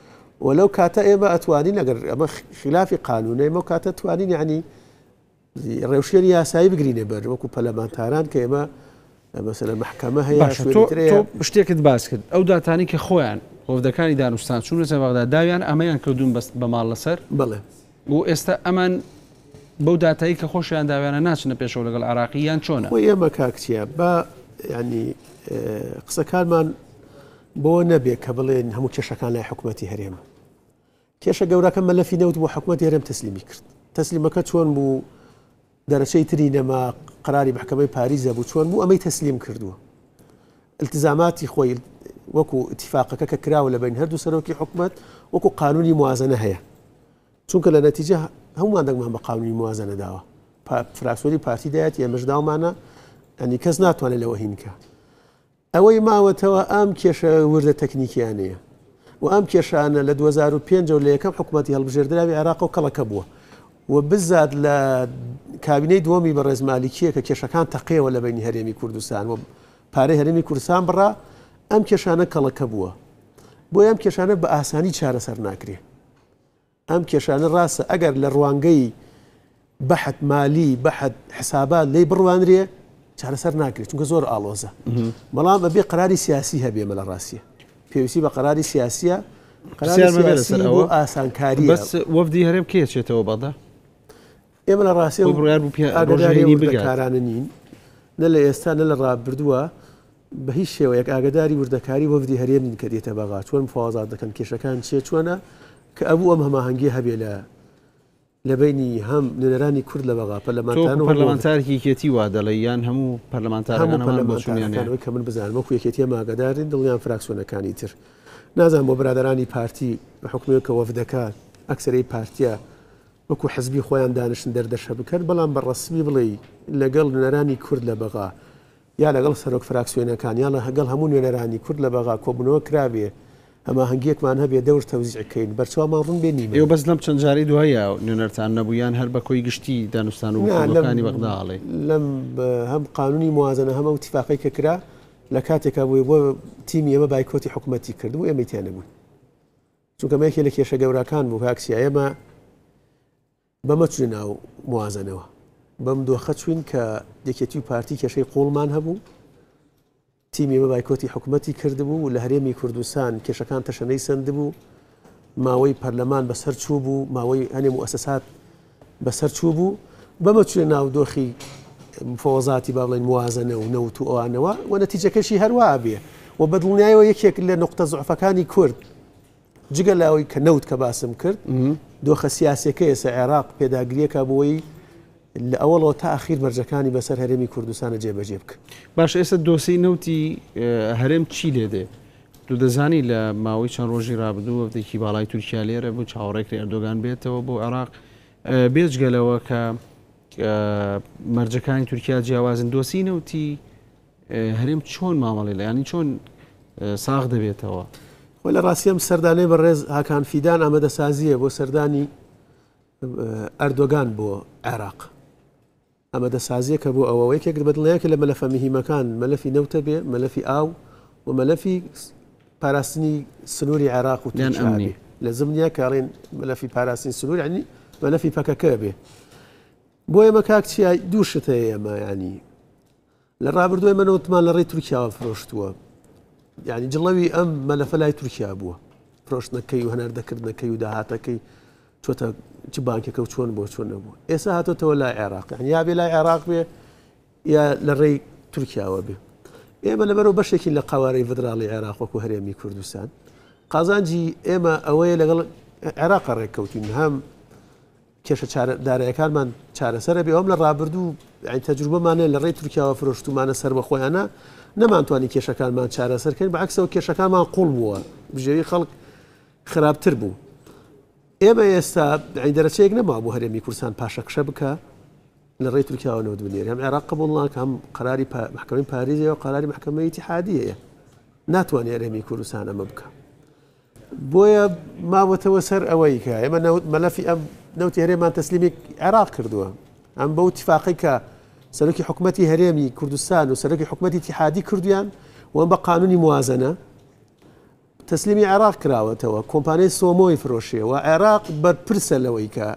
وەلەو کاتە ئێمە ئەتوانین ئەگەر ئەمە خلافی قانونە ئمە کاتە توانین ینی ڕێوشێری یاسایی بگرینێ بەر وەکو پەلەمانتاران کە ئێمە مەسلە محکەمە هەیە
شتێکت باس کرد ئەو داتانی کە خۆیان دانستان دانوستان چوونە سەبغدا داویان ئەمەیان کردوون کدوم بە ماڵ سر بله و است امن بەو دااتایی کە خۆشیان داویانە ناچنە پێشەوە لەگەڵ عراقی یان چۆنە ئێمە
کاکسیە بە ینی قسەکانمان بۆ نەبێت کە بڵێن هەموو کێشەکان لای حکوومەتتی هەرێمە کێشە گەورەکە مەلەفی نەوت بۆ حکوومەت هەرێم تەسلیمی کرد تەسلیمەکە چۆن بوو دەرەچەی تری نەما قراری بەحکەمەی پاریزە بوو چۆن بوو ئەمەی تەسلیم کردووە التزاماتی خۆی وەکو اتفاقەکە کە کراوە لە بین هەردوو سەرۆکی حکوومەت وەکو قانونی موازنە هەیە چونکە لە نەتیجە هەمووان دەنگمان بە قاونی موازە نەداوە فراکسۆری پارتی دایات ئێمەشداومانە ئەنی کەس ناتوانێت لەوە هینکە ئەوەی ماوەتەوە ئەم کێشە وردە تەکنیکیانەیە و ئەم کێشانە لە 2005 و لە یەکەم حکوومەتتی هەڵبژێردراوی عراق و کەڵەکە بووە و بزاد لە کابینەی دووەمی بە ڕێزمالیکیە کە کێشەکان تەقیەوە لە بینی هەرێمی کوردستان و پارەی هەرێمی کوردستان بڕا ئەم کێشانە کەڵەکە بووە بۆ ئەم کێشانە بە ئاسانی چارەسەر ناکرێت ئەم کێشانە ڕاستە ئەگەر لە ڕوانگەی بەحت مالی بەحت حسابات لی بڕوانرێ چارەسەر ناکرێت چونکە زۆر ئالۆزە بەڵام بەبێ قراری سیاسی هەبێ مەلە ڕاستیە پێویستی بە قراری سیاسیە قرارەوە ئاسانکاری بەس
وەفدی هەرێم کێچێتەوە بەدا
ئێمە لە ڕاستی کارانە نین نە لە ئێستا نە لە ڕابردووە بە هیچ شێوەیەک ئاگداری وردەکاری وەفدی هەرێم نین کە دێتە بەغا چۆن فازات دەکەن کێشەکان چێ چۆنە کە ئەبوو ئەم هەماهنگگی هەبێ لە لەبینی هەم نوێنەرانی کورد لە بەغاپە لە پەرلەمانتارکی
یەتی وا دەڵی یان هەموو پەرلەمانتارەکە
من بزانمە کوێکێتی ماگەدارین دڵیان فراکسۆنەکانی تر نازان بۆ برادرانی پارتی حکومیەکە وەفدەکە ئەکسەرەی پارتیە وەکو حەزبی خۆیان دانشن دەردەشە بکرد بەڵام بە ڕسمی بڵێ لەگەڵ نوێنەرانی کورد لە بەغا یا لەگەڵ سەرۆک فراکسوێنەکان یا لە هەگەڵ هەموو نوێنەرانی کورد لە بەغا کۆبنەوە کرابێ ئەمە هەنگیەکمان هەبێ دەور تەوزیعکەین بەرچوا ماڕون بێنی
ئێوە بەس لەم چەند جاری دوایە نوێنەران نەبوویان هەر بە کۆی گشتی دانوستان وەکانی بەغداڵێ
لەم هەم قانونی موازنە هەمە وتیفاقی کە کرا لە کاتێکا بووی بۆ تیمی ئەمە بایکۆتی حکوومەتی کردو ئێمە تیانەبوون چونکەمەیەکی لە کێشە گەورەکان بوو کاکسسیایەمە بەمە چوین ناو موازنەوە بەم دۆخە چوین کە دەکێتی و پارتی کێشەی قۆڵمان هەبوو تیمی بەبایکۆتی حکوومەتی کردبوو لە هەرێمی کوردستان کێشەکان تەشەنەی سند بوو ماوەی پەرلەمان بەسەر چوو بوو ماوەی هەنێم و ئەسەسات بەسەر چوو بوو بەمەچێ ناودۆخی فۆزاتی با بڵێن موازنە و نەوت و ئەوانەوە و نەتیجەکەشی هەروە بێ و بەدڵنیایەوە یەکێک لە نقطە زعفەکانی کورد جگە لاەوەی کە نەوت کە باسم کرد دۆخە سیاسەکە ئێستا عێراق پێداگریەکە بۆی لە ئەوڵەوە تا ئاخیر بەرجەکانی بەسەر هەرێمی کوردستانە جێبەجێ بکە
باش ئێستا دۆسی نوتی هەرێم چی لێ دێ تو دەزانی لە ماوەی چەند ڕۆژی رابدوو وەفتێکی باڵای تورکیا لێرە بۆ چاوەڕێکی ئەردۆگان بێتەوە بۆ عێراق بێجگەلەوە کە مەرجەکانی تورکیا جیاوازن دۆسی نوتی هەرێم چۆن مامەڵی لە ینی چۆن ساغ دەبێتەوە
خۆی لە ڕاستیم سەردانێ بەڕێز هاکان فیدان ئامەدەسازیە بۆ سەردانی ئەردۆگان بۆ عێراق ئەمەدەسازیەکە بۆ ئەوە یەکێک بەدڵەیەکە لە مەلەفە میهیمەکان مەلەفی نەوتە بێ مەلەفی ملف او وملف باراسني سنوري عراق و تیان ئەمنی لە زمنیە کاڕێن مەلەفی پاراستنی سنوور عنی يعني مەلەفی پەکەکە مكاك شي ئێمە کاکچی دوو شتە ئێمە ینی يعني. لە ڕابردوی منەوتمان لە ڕێی تورکیاوە فرۆشتووە یعنی يعني جڵەوی ئەم مەلەفە لای تورکیا بووە فرۆشتنەکەی و هەناردەکردنەکەی و داهاتەکەی چ بانکەکە چۆن بۆ چۆن نەبوو ئێستا هاتۆتەوە لای عێراق یابێ لای عێراق بێ یا لە ڕێی تورکیاوە بێ ئێمە لەبەرەوە بەشێکی لە قوارەی فدراڵی عێراقۆکو هەرێمی کوردستان قازانجی ئێمە ئەوەیە لەگەڵ عێراق ڕێککەوتین هەم کێشە دارایەکانمان چارەسەرە بێ ئەوم لە ڕابردوو تەجروبەمانە لە ڕێی تورکیاوە فرۆشتومانە سەر بەخۆیانە نەمانتوانی کێشەکانمان چارەسەرکەین بە عکسەوە کێشەکانمان قوڵ بووە بژێوی خەڵک خراپتر بوو ئێمە ئێستا دەرەچەیەک نەما بۆ هەرێمی کورسان پاشەکشە بکە لە ڕێ تورکیاەوە دونێر هەم عێراق بڵڵان کە هەم قراری محکەمی پارێزیەوە قراری محکەمەیتی حادیەیە ناتوانێت هەرێمی کوردستان ئەمە بکە بۆیە ماوەتەوە سەر ئەوەی کە ئێمە مەلەفی ئەم نەوتی هەرێمان تەسلیمی عێراق کردووە ئەم بەو تفاقی کە سەرۆکی حکوومەتتی هەرێمی کوردستان و سەرۆکی حکوومەتتی تحادی کردویان وەم بە قانونی موازنە تەسلیمی عێراق کراوەتەوە کۆمپانیای سۆمۆی فرۆشیەوە عێراق بەرپرسە لەوەی کە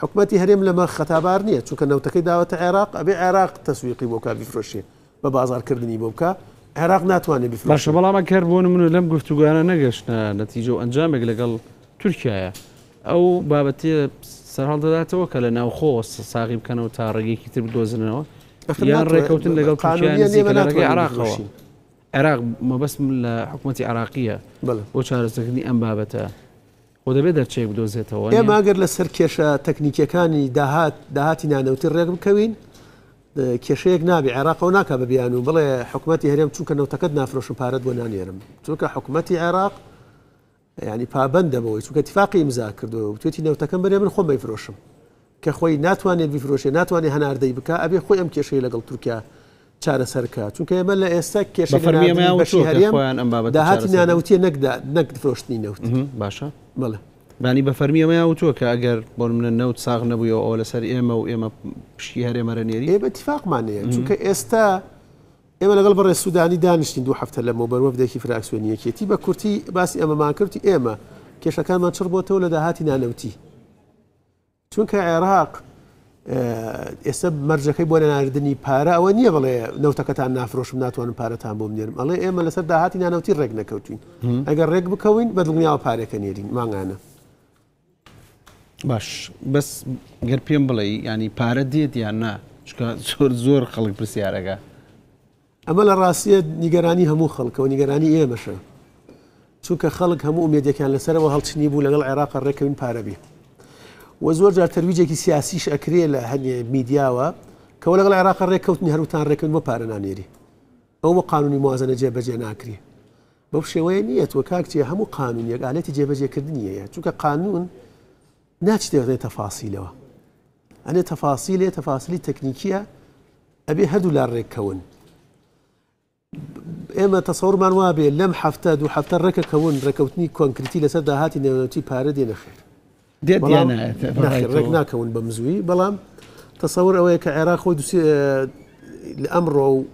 حکوومەتتی هەرێم لەمە خەتابار نییە چونکە نەوتەکەی داوەتە عێراق ئەبێ عێراق تەسویقی بۆکە بیفرۆشیە بە بازارکردنی بۆکە عێراق ناتوانێت بیف
باشە بەڵامە کار بۆن من لەم گفتوگانە نەگەشتە نەتیجە و ئەنجامێک لەگەڵ تورکایە ئەو بابەتی سەرهاڵ دەداتەوە کە لە ناوخۆ ساغی بکەنەوە تا ڕێگەیەکی تر بدۆزنەوە یان ڕێککەوتن لەگەڵ عراقەوە. عێراق مەبەستم لە حکوومەتتی عراقیە بۆ چارەسەکردنی ئەم بابەتە خۆ دەبێت دەرچێک بدۆزێتەوە ئێماگەر
لەسەر کێشە تەکنیکیەکانی داهات داهاتی نانەوتی ڕێک بکەوین کێشەیەک نابی عێراقەوە ناکە بەبییان و بڵێ حکوومەتتی هەرێم چونکە نەوتەکەت نافرۆشم پارەت بۆ نانێرم چونکە حکوومەتتی عێراق ینی پابندەمەوەی چونکە تفاقی ئمزا کردو و توێتی نەوتەکەم بەرێ من خۆم بفرۆشم کە خۆی ناتوانێت بیفرۆشێ ناتوانێت هەناردەی بک ئەبێ خۆی ئەم کێشەی لەگەڵ تورکیا چارەسەرکە چونکە ئێمە لە ئێستا کێشەیان ئەم بابەت داهاتی نانەوتیە نەکدا نەک فرۆشتنی نەوت
باشە بڵێ بانی بە فەرمیەمەیاو تۆ کە ئەگەر بۆ منە نەوت ساغ نەبوویەوە ئەو لەسەر ئێمە و ئێمە پشتی هەرێمەرە نێری ئێ بەتیفاقمانەیە چونکە
ئێستا ئێمە لەگەڵ بە ڕێسوودانی دانیشتین دو هەفتە لەمە بەرەوەفدێکی فراکسیۆنیەکێتی بە کورتی باسی ئەمەمان کردی ئێمە کێشەکانمان چڕ بۆتەوە لە داهاتی نانەوتی چونکە عێراق ئێستا مەرجەکەی بۆ نەناردنی پارە ئەوە نییە بڵێ نەوتەکەتان نافرۆشم ناتوانن پارەتان بۆ بنێرم ئەڵێ ئێمە لەسەر داهاتی نانەوتی ڕێک نەکەوتین ئەگەر ڕێک بکەوین بە دڵنیاوە پارێکە نێرین ماگانە
باش بەس گەر پێم بڵێ ینی پارە دێت یان نا زۆر زۆر خەڵک پرسیارەکە ئەمە لە ڕاستیە نیگەرانی
هەموو خەڵکەوە نیگەرانی ئێمەشە چونکە خەڵک هەموو مێدیەکان لەسەرەوە هەڵچنی بوو لەگەڵ عێراق ڕێکەوین پارەبی و زۆر جار تەویجێکی سیاسیش ئەکرێ لە هەندێ میدیاوە کەەوە لەگەڵ عێراق ڕێککەوتنی هەروتان ڕێکن بۆ پارەنانێری ئەومە قانونی موازنە جێبەجێ ناکرێ بەو شێوەیە نییە تۆ کاکتێ هەموو قانون یەکالەتی جێبەجێکردنیە چونکە قانون ناچێتێت تەفاسیلەوە ئەنێ تەفاسیلێ تەفاسیلی تەکنیکیە ئەبێ هەردوو لا ڕێککەون ئێمە تەسەورمان وابێ لەم هەفتە دوو هەفتە ڕێکەکەون ڕێکەوتنی کۆنکریتی لەسەر داهاتی نێونەتی پارە دێنەخێت دێت ڕێک ناکەون بە مزوی بەڵام تەسەور ئەوەیە کە عێراق خۆی دوسی لە ئەمڕۆ و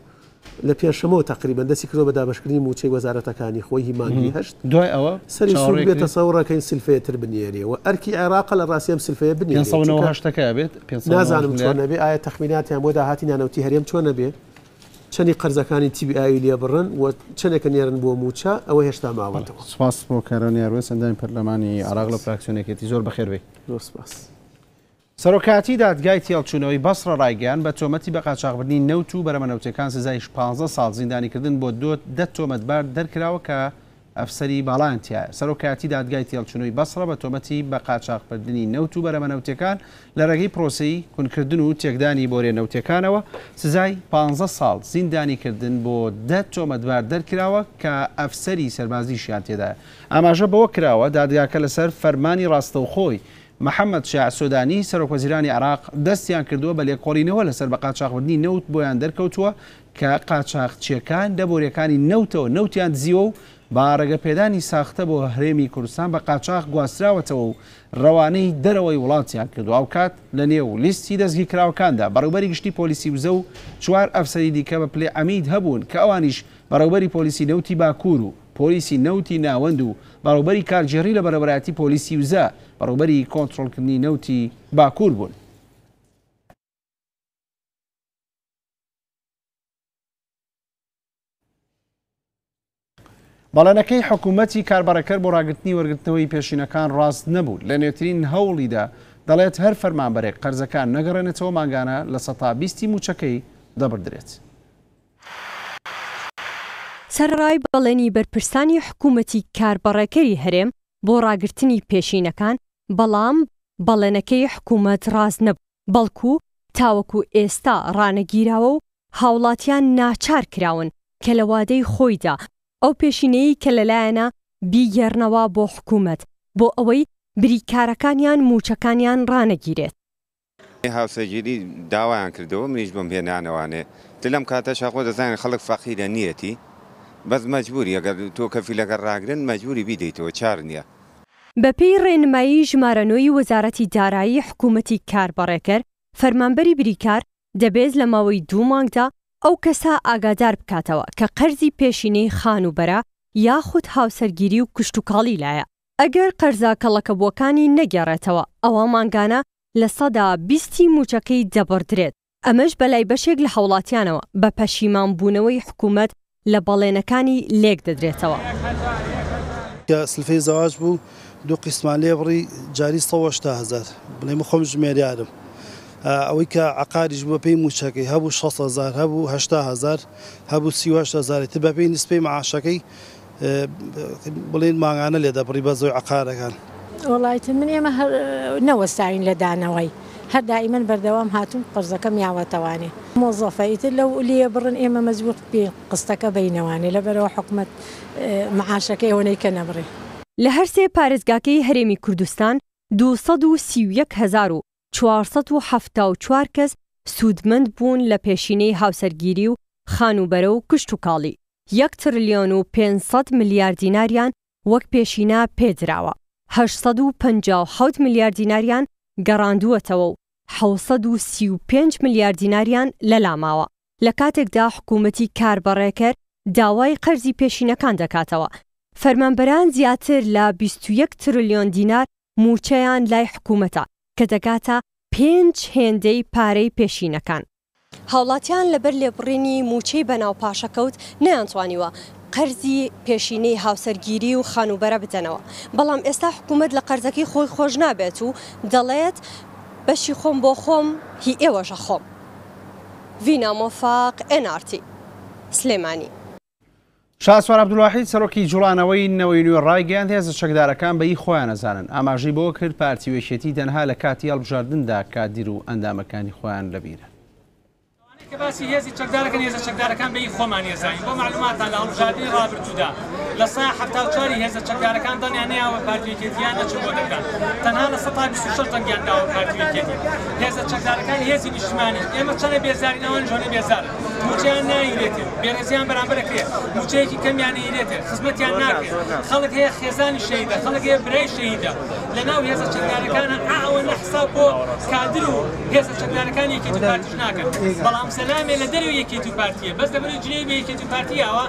لە پێشەمەوە تقریبان دەستی کردۆ بە دابشکردنی موچەی وەزارەتەکانی خۆی هیمانگی هەشت دوای ئەوە سەری بێت تەسەورەکەین سلفەیەتر بنیێریەوە ئەرکی عێراق لە ڕاستیم سلفەیە بنیێنەکە
بێت نازانم چۆنەبێ
ئایا تەخمیناتیان بۆ داهاتینیانەوتی هەرێم چۆنە بێت چەندی قەرزەکانی تیبیایی لێ بڕن و چندێکە نێرن بۆ موچە ئەوە هێشتا ماوەتەوە
سپاس بۆ کارۆنی یاروێ سندانی پەرلەمانی عراق لە پراکسیۆنێکێتی زۆر بەخێربێ سپاس. سەرۆکاتی دادگای تێڵچوونەوەی بەسڕە ڕایگەیان بە تۆمەتی بە قاچاقبرنی نەوت و بەرەمەنەوتەکان سزای 15 ساڵ زیندانیکردن بۆ دۆ دە تۆمەتبار دەرکراوە کە ئەفسری باڵانتیە سەرۆکاتی دادگای تێڵچنەوەی بەسرە بە تۆمەتی بە قاچاقپردنی نەوت و بەرەمە نەوتەکان لە ڕێگەی پرۆسی کونکردن و تێکدانی بۆرێ نەوتەکانەوە سزای 15 ساڵ زیندانیکردن بۆ دە تۆمەدوار دەرکراوە کە ئەفسری سەربازی شیان تێدا ئاماژە بەوە کراوە دادگاکە لەسەر فەرمانی ڕاستەوخۆی محەممەد شعسودانی سەرۆکۆزیرانی عراق دەستیان کردووە بە لێکۆڵینەوە لەسەر بە قاچاقبردنی نەوت بۆیان دەرکەوتووە کە قاچاقچیەکان دەبۆریەکانی نەوتەوە نەوتیان زیوە و باڕگە پێدانی ساختە بۆ هەرێمی کوردستان بە قاچاق گواستراوەتەوە و ڕەوانەی دەرەوەی وڵاتیان کردو ئاوکات لە نێو لیستی دەستگی کراوەکاندا بەڕوبەری گشتی پۆلیسی وزە و چوار ئەفسەری دیکە بە پلێ ئەمید هەبوون کە ئەوانیش بەڕوبەری پۆلیسی نەوتی باکوور و پۆلیسی نەوتی ناوەند و بەڕوبەری کارجێری لە بەرەبراتی پۆلیسی وزە بەڕوبەری کۆنتترۆلکردنی نەوتی باکوور بوون. بەڵێنەکەی حکوومەتی کاربارەکەر بۆ ڕاگرتنی وەرگرتنەوەی پێشینەکان ڕاست نەبوو لە نێترین هەوڵیدا دەڵێت هەر فەرمانبەرێک قەرزەکان نەگەڕێنێتەوە ماگانە لە سەتا بیستی موچەکەی دەبدرێت.
سەرڕای بەڵێنی بەرپرسانی حکوومەتی کاربڕێکەری هەرێم بۆ ڕاگرتنی پێشینەکان بەڵام بەڵێنەکەی حکوومەت ڕاز نەبوو بەڵکو تاوەکو ئێستا ڕانەگیراوە و هاوڵاتیان ناچار کراون کە لەوادەی خۆیدا ئەو پێشینەی کە لەلایەنە بیگەرنەوە بۆ حکوومەت بۆ ئەوەی بریکارەکانیان موچەکانیان ڕانەگیرێت
هاوسەگیری داوایان کردەوە منیش بم پێێنانەوانێ تل لەم کاتە شاخۆ دەزانین خەڵک فەقیرە نیەتی بەس مەجبوری ئەگەر تۆ کەفیلەکە ڕاگرن مەجبوری بیدەیتەوە چار نییە
بەپی ڕێنمایی ژمارەنۆی وەزارەتی دارایی حکوومەتی کاربڕێکەر فەرمانبەری بریکار دەبێت لە ماوەی دوو مانگدا ئەو کەسا ئاگادار بکاتەوە کە قەرزی پێشینەی خانوبەرە یاخود هاوسەرگیری و کشتتوکاڵی لایە ئەگەر قەرزا کەڵەکەبووەکانی نەگەڕێتەوە ئەوە مانگانە لە سەدا بیستی موچەکەی دەبڕدرێت ئەمەش بەلای بەشێک لە هەوڵاتیانەوە بە پەشیمان بوونەوەی حکوومەت لە بەڵێنەکانی لێک دەدرێتەوە.
کە سلفەی زەواج بوو دوو قسمان لێبڕی جاری 1970 هزار بڵێ خۆم ژمێریارم ئەوەی کە عقاریش بۆ پێی موچەکەی هەبوو 16هزار هەبوو 1970هزار هەبوو سیهزاری تر بە پێی نسپەی معاشەکەی بڵێن ماگانە لێ دەبڕی بە زۆی عقارەکان.
وڵایەت من ئێمە نەوەستاین لە دانەوەی. هەر دائیمەن بەردەوام هاتون قرزەکەم یاوەتەوانێ مۆزەفەیتر لەو لێ بڕن ئێمە مەزبوط پێ قستەکە بینەوانێ لە بەرەوە حکومت معاشەکەی ئەوەی کە نەبڕێ لە هەرسێ پارێزگاکەی هەرێمی کوردستان 2 1970 474 کەس سوودمند بوون لە پێشینەی هاوسەرگیری و خانوبەرە و کشت و کاڵی یەک تریلیۆن و 500 میلیارد دیناریان وەک پێشینا پێدراوە 657 میلیارد دیناریان گەڕاندووەتەوە و 635 میلیارد دیناریان لە لاماوە لە کاتێکدا حکوومەتی کاربڕێکەر داوای قەرزی پێشینەکان دەکاتەوە فەرمانبەران زیاتر لە 21 تریلیۆن دینار موچەیان لای حکوومەتە کە دەگاتە پێنج هێندەی پارەی پێشینەکان. هاوڵاتیان لەبەر لێبڕینی موچەی بەناوپاشەکەوت نەیانتوانیوە قەرزی پێشینەی هاوسەرگیری و خانوبەرە بدەنەوە بەڵام ئێستا حکوومەت لە قەرزەکەی خۆی خۆش نابێت و دەڵێت بەشی خۆم بۆ خۆم هی ئێوەشە خۆم وینامۆفاق ئNRT سلێمانی
شاسوار عبدوڵاحید سەرۆکی جوڵانەوەی نەوەی نوێ ڕایگەیان هێز شەکدارەکان بە ئی خۆیان نەزانن ئاماژی بۆ کرد پارتیوێشێتی تەنها لە کاتی هەڵبژاردندا کادیر و ئەندامەکانی خۆیان لەبیرە.
کە باسی هێزی چەکدارەکەن هێزە چەکدارەکان بەی خۆمان هێزانین بۆ معلوماتان لە هەڵژادی ڕابرتوودا لە سا حفتاوچاری هێزە چەکدارەکان دەنیانەیەوە پارتویکێتیان نەچە بۆ دەکەن تەنها لە سەتا شش دەنگیانداوە پارتویکێتی هێزە چەکدارەکان هێزی نیشتمانی ئێمە چەنە بێزارینەوە جۆنە بێزارن جیان نایرێت بێنەزیان بەرامبەرەکرێت موچەیەکی کەمیان ئیرێتە خزمەتیان ناکرێت خەڵک هەیە خێزانی شەیدا خەڵک هەیە برای شەیدا لە ناو هێزە چنددارەکانە ئاوە نەحسا بۆ کادر و هێزە چنددارەکان یەکی دو پارتیش ناکەن بەڵام سەلامێ لە دەرو یەکی دو پارتیە بەس دەبن جنێ بە یەکی دو پارتیاوە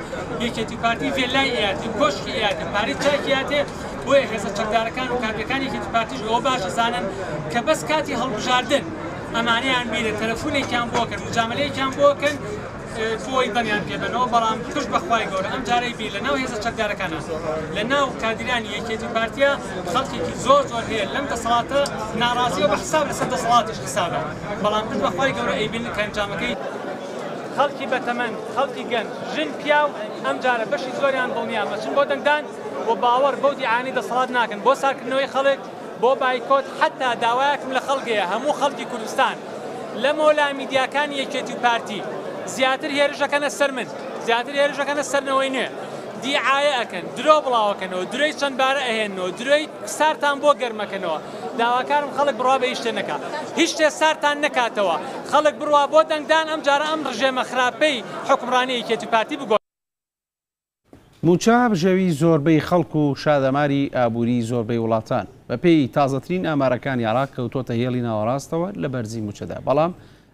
یەکێتی پارتی فێلای ئیاتی کۆشکی ئیاتە پارێ چاکیاتێ بۆیە هێزە چەکدارەکان و کارەکانی کێتی پارتیش ئەوە باشە زانن کە بەس کاتی هەڵبژاردن ئەمانیان بیرە تەلەفونێکیان بۆکەن مجاملەیەکیان بۆکەن کۆی بەنیان پێبنەوە بەڵام توش بەخوای گەورە ئەم جارەی بی لە ناو هێزە چەکدارەکانە لە ناو کادرانی یەکێتی پارتیا خەڵکێکی زۆر زۆر هەیە لەم دەسەڵاتە ناڕازی و بە حساب لەسەر دەسەڵاتیش حسابە بەڵام توش بەخوای گەورە ئەیبین کە ئەنجامەکەی خەڵکی بەتەمەند خەڵکی گەن ژن پیا و ئەم جارە بەشی زۆریان بڵنیان بەچن بۆ دەنگدان بۆ باوەڕ بەو دیعانی دەسەڵات ناکەن بۆ ساکردنەوەی خەڵک بۆ بایکۆت حتا داوایەکم لە خەڵکەیە هەموو خەڵکی کوردستان لە مۆلا میدیاکانی یەکێتی و پارتی زیاتر هێرشەکەنە سەر من زیاتر هێرشەکەنە سەرنەوەی نوێ دیعاە ئەەکەن درۆ بڵاوەکەنەوە درۆی چەند بارە ئەهێنەوە درۆی سارتان بۆ گەرمەکەنەوە داواکارم خەڵک بڕوا بە هیچ شتێنەکە هیچ شتێ سارتان نکاتەوە خەڵک بڕوا بۆ دەنگدان ئەم جارە ئەم ڕژێمە خراپەی حکمڕانەیە کێتی پارتی بگۆ
موچاب ژەوی زۆربەی خەڵکو و شادەماری ئابووری زۆربەی وڵاتان بە پێی تازەترین ئامارەکانی عراق کەوتۆتە هێڵی ناوەڕاستەوە لە بەرزی موچەدا بەڵام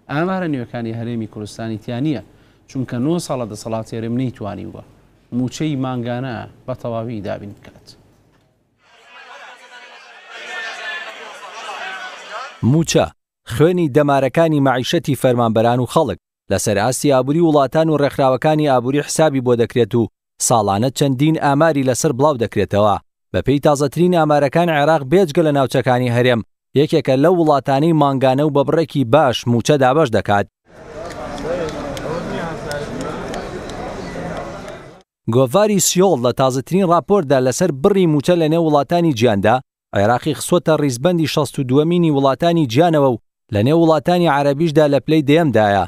ئامارە نوێەکانی هەرێمی کوردستانی تیانە چونکە 9 ساڵە دە سەڵاتێرم نەیتوانی وە موچەی ماگانە بە تەواوی دابین بکات.
موچە خوێنی دەمارەکانی معیشەتی فەرمانبەران و خەڵک لەسەر ئاسی ئابووری وڵاتان و ڕێکخراوەکانی ئابووری حسابی بۆ دەکرێت و ساڵانە چەندین ئاماری لەسەر بڵاو دەکرێتەوە بەپی تازەترین ئامارەکان عێراق بێجگە لە ناوچەکانی هەرێم یەکێکە لە وڵاتانی ماگانە و بە بڕێکی باش موچە دابش دەکات گۆڤاری سیۆڵ لە تازترین راپۆردا لەسەر بڕی موچە لە نێ وڵاتانی گیاندا عێراقی خسۆتە ڕیزبندی 16 مینی وڵاتانی گیانەوە و لە نێو وڵاتانی عربیشدا لە پلەی دێمدایە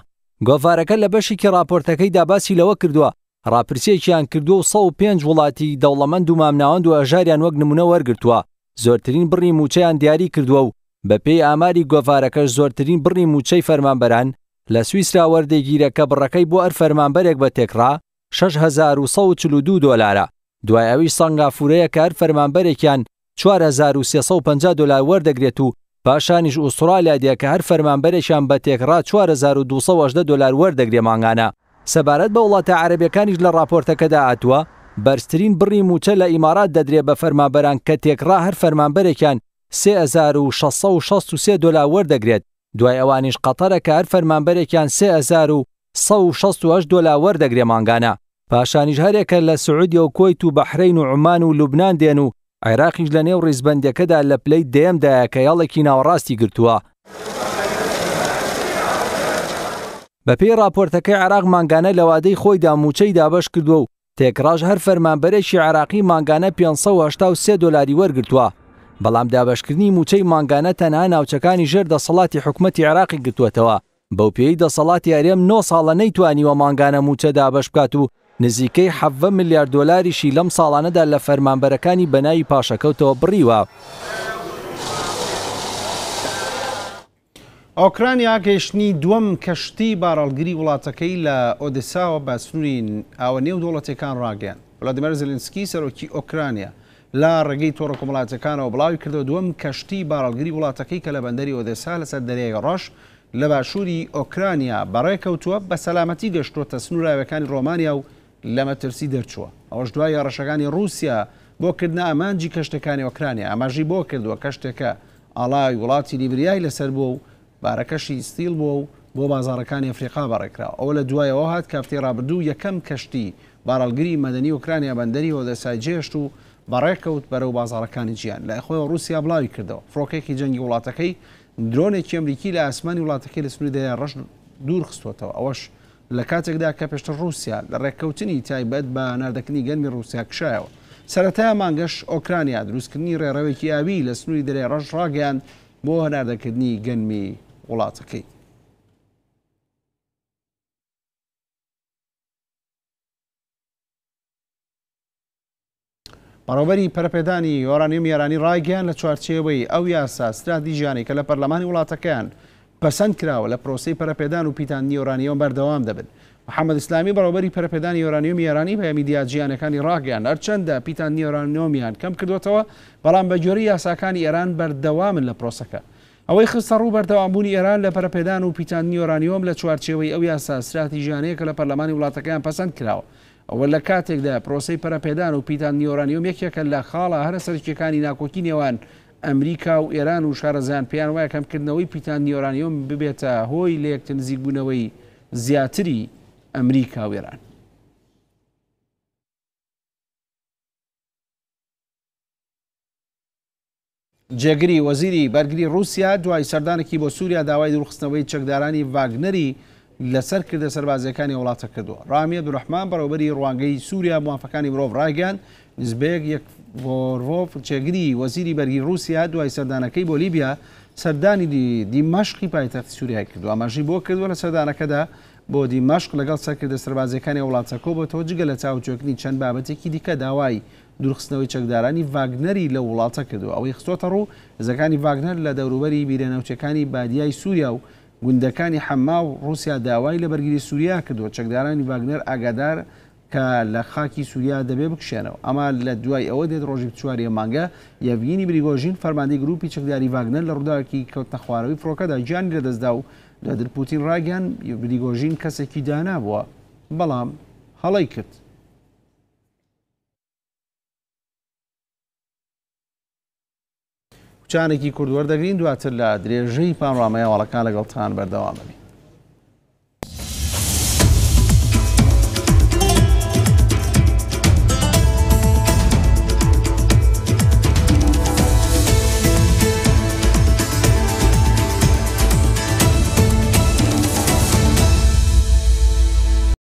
گۆڤارەکە لە بەشێکی راپۆرتەکەی داباسی لەوە کردووە راپرسێکیان کردو و 105 وڵاتی دەوڵەمەند و مامناوەند و ئەژاریان وەک نمونە وەرگتووە زۆرترین بڕی موچەیان دیاری کردووە و بە پێی ئاماری گۆڤارەکەش زۆرترین بڕی موچەی فەرمانبەران لە سوئیسرا وەردەگیرەکە بڕەکەی بۆ ئەر فەرمانبەرێک بە تێکڕا 1642 دلارە دوای ئەوی سنگافورەیە کار فەرمانبەرێکیان 4350 دلار وەردەگرێت و پاشانیش ئوسترالیا دیەکە هەر فەرمانبەرێکیان بە تێکڕا 4210 دلار وەردەگرێ ماگانە سەبارەت بە وڵاتە عربیەکانیش لە راپۆرتەکەدا ئاتووە بەرزترین بڕی موچە لە ئیمارات دەدرێ بە فەرمابەران کە تێکڕا هەر فەرمانبەرێکیان 3663 دلار وەردەگرێت دوای ئەوانیش قەتەرە کە هەر فەرمانبەرێکیان 3668 دلار وەردەگرێ ماگانە پاشانیش هەرێکە لە سعودی و کۆیت و بەحرین و عمان و لوبناان دێن و عێراقیش لە نێو ڕیزبندەکەدا لە پلەی دێمدایە کە یاڵێکی ناوەڕاستی گرتووە. بەپی راپۆرتەکەی عراق ماگانە لەوادەی خۆی داموچەی دابش کردووە و تێکڕاژ هەر فەرمانبەرێکی عراقی ماگانە 583 دلاری وەرگتووە بەڵام دابشکردنی موچەی ماگانە تەنها ناوچەکانی ژێر دەسەڵاتی حکوومەتتی عراقی گرتووەتەوە بەو پێی دەسەڵاتی یاریێم 9 ساڵە نەیتوانیوە ماگانە موچە دابش بکات و نزیکەی ح میلیارد دلاریشی لەم ساڵانەدا لە فەرمانبەرەکانی بەناوی پاشەکەوتەوە بڕیوە.
ئۆکرانیا گەیشتنی دووەم کەشتی باڕالگیری وڵاتەکەی لە ئۆدساوە بە سنوورین ئاوە نێو دۆڵەتەکان ڕاگەیان وڵادمەر زلنسکی سەرۆکی ئۆکرانیا لا ڕێگەی تۆڕە کۆمەڵاتەکانەوە بڵاوی کردەوە دووەم کەشتی باڕالگیری وڵاتەکەی کە لە بەندەری ئۆدسا لەسەر دەریای ڕۆژ لە باشووری ئۆکرانیا بەڕێکەوتووە بە سەلامەتی گەشتۆتە سنوورراوەکانی ڕۆمانیا و لە مەترسی دەرچووە ئەوەش دوای ڕەشەکانی رووسیا بۆکردنا ئەمانجی کەشتەکانی ئۆکرانیا ئاماژی بۆ کردووە کەشتێکە ئاڵای وڵاتی لیبریای لەسەر بوو و بارەکەشی ستیل بۆ و بۆ بازارەکانی ئەفریقا بەڕێکرا ئەو لە دوایەوە هات کافتێ ڕابردوو یەکەم کەشتی باراڵگری مەدەنی وکرانیا بەندەری هۆدەسای جێشت و بەڕێکەوت بەرەو بازارەکانی جیان لای خۆی رووسیا بڵاوی کردەوە فڕۆکێکی جەنگی وڵاتەکەی درۆنێکی ئەمریکی لە ئاسمانی وڵاتەکەی لە سنووری دەیان ڕژ دوور خستوتەوە ئەوەش لە کاتێکدا کە پێشتر رووسیا لە ڕێککەوتنی تایبەت بە نردەکننی گەنمی رووسیا کشایەوە سەتای مانگەش ئۆکرانیا دروستکردنی ڕێڕەوێکی ئاوی لە سنووری دەرێ ڕژ ڕاگەیان بۆ هەناردەکردنی گەنمی وڵاتەکەی بەڕۆبەری پەرپێدانی یۆرانیم یارانی ڕایگەیان لە چوارچێەوەی ئەو یاسا استرادی ژیانی کە لە پەرلەمانی وڵاتەکەیان پەسەند کراوە لە پرۆسی پەرپێدان و پیتانی یۆرانیەوە بەردەوام دەبن. محەممەد ئسلامی بەڕۆبەری پەرپێدانی یۆرانیوم یارانی بە میدیاجییانەکانی ڕاگەیان هەرچەندە پیتان نیۆرانۆمیان کەم کردوتەوە بەڵام بە جۆری یاساکانی ئێران بەردەوامن لە پرۆسەکە. ئەوەی خستە ڕوو بەردەوابوونی ئێران لە پەرپێدان و پیتانی ئۆرانیۆم لە چوارچێەوەی ئەو یاسا سراتی ژانەیە کە لە پەرلەمانی وڵاتەکەیان پەسەند کراوە ئەوە لە کاتێکدا پرۆسی پەرەپێدان و پیتان نیۆرانیۆم یەکێکە لە خاڵە هەرە سەرکیەکانی ناکۆکی نێوان ئەمریکا و ئێران و شارەزان پێیان وایە کەمکردنەوەی پیتان نیۆرانیۆم ببێتە هۆی لە یەک تنزیک بوونەوەی زیاتری ئەمریکا و ئێران. جێگری وەزیری بەرگری رووسیا دوای سەردانێکی بۆ سووریا داوای دروخستنەوەی چەکدارانی واگنەری لەسەر کردە سەربازەکانی وڵاتە کردووە ڕامیە درحمان بەڕوبەری ڕوانگەی سووریا موافەکانی مرۆڤ ڕایگەان نزبەیەک یەک ڤۆڤۆف چێگری وەزیری بەرگی رووسیا دوای سەردانەکەی بۆ لیبیا سەردانی دیمەشقی پایتەخت سووریای کردو ئەماژی بۆ کردووە لە سەردانەکەدا بۆ دیمەشق لەگەڵ سەرکردە سەربازەکانی وڵاتەکۆ بۆ تۆ جگە لە چاوچۆکنی چەند بابەتێکی دیکە داوای دوورخستنەوەی چەکدارانی ڤاگنەری لە وڵاتە کردو ئەوەی خستۆتە ڕوو زەکانی ڤاگنەر لە دەوروبەری بیرێنەوچەکانی بادیای سووریا و گوندەکانی حەما و ڕوسیا داوای لە بەرگری سووریا کردووە چەکدارانی ڤاگنەر ئاگادار کە لە خاکی سووریا دەبێ بکشێنەوە ئەما لە دوای ئەوە دێت ڕۆژی چواریە مانگە یەڤینی بریگۆژین فەرماندەی گروپی چەکداری ڤاگنەر لە ڕووداوەکی کەوتە خوارەوەی فڕۆکەدا گیانی لەدەستدا و لە درپوتین ڕاگەان بریگۆژین کەسێکی دانا بووە بەڵام هەڵی کرد کوچانێکی کوردوەردەگرین دواتر لە درێژەی پانڕامەیەواڵەکان لەگەڵ تان بەردەوامەبی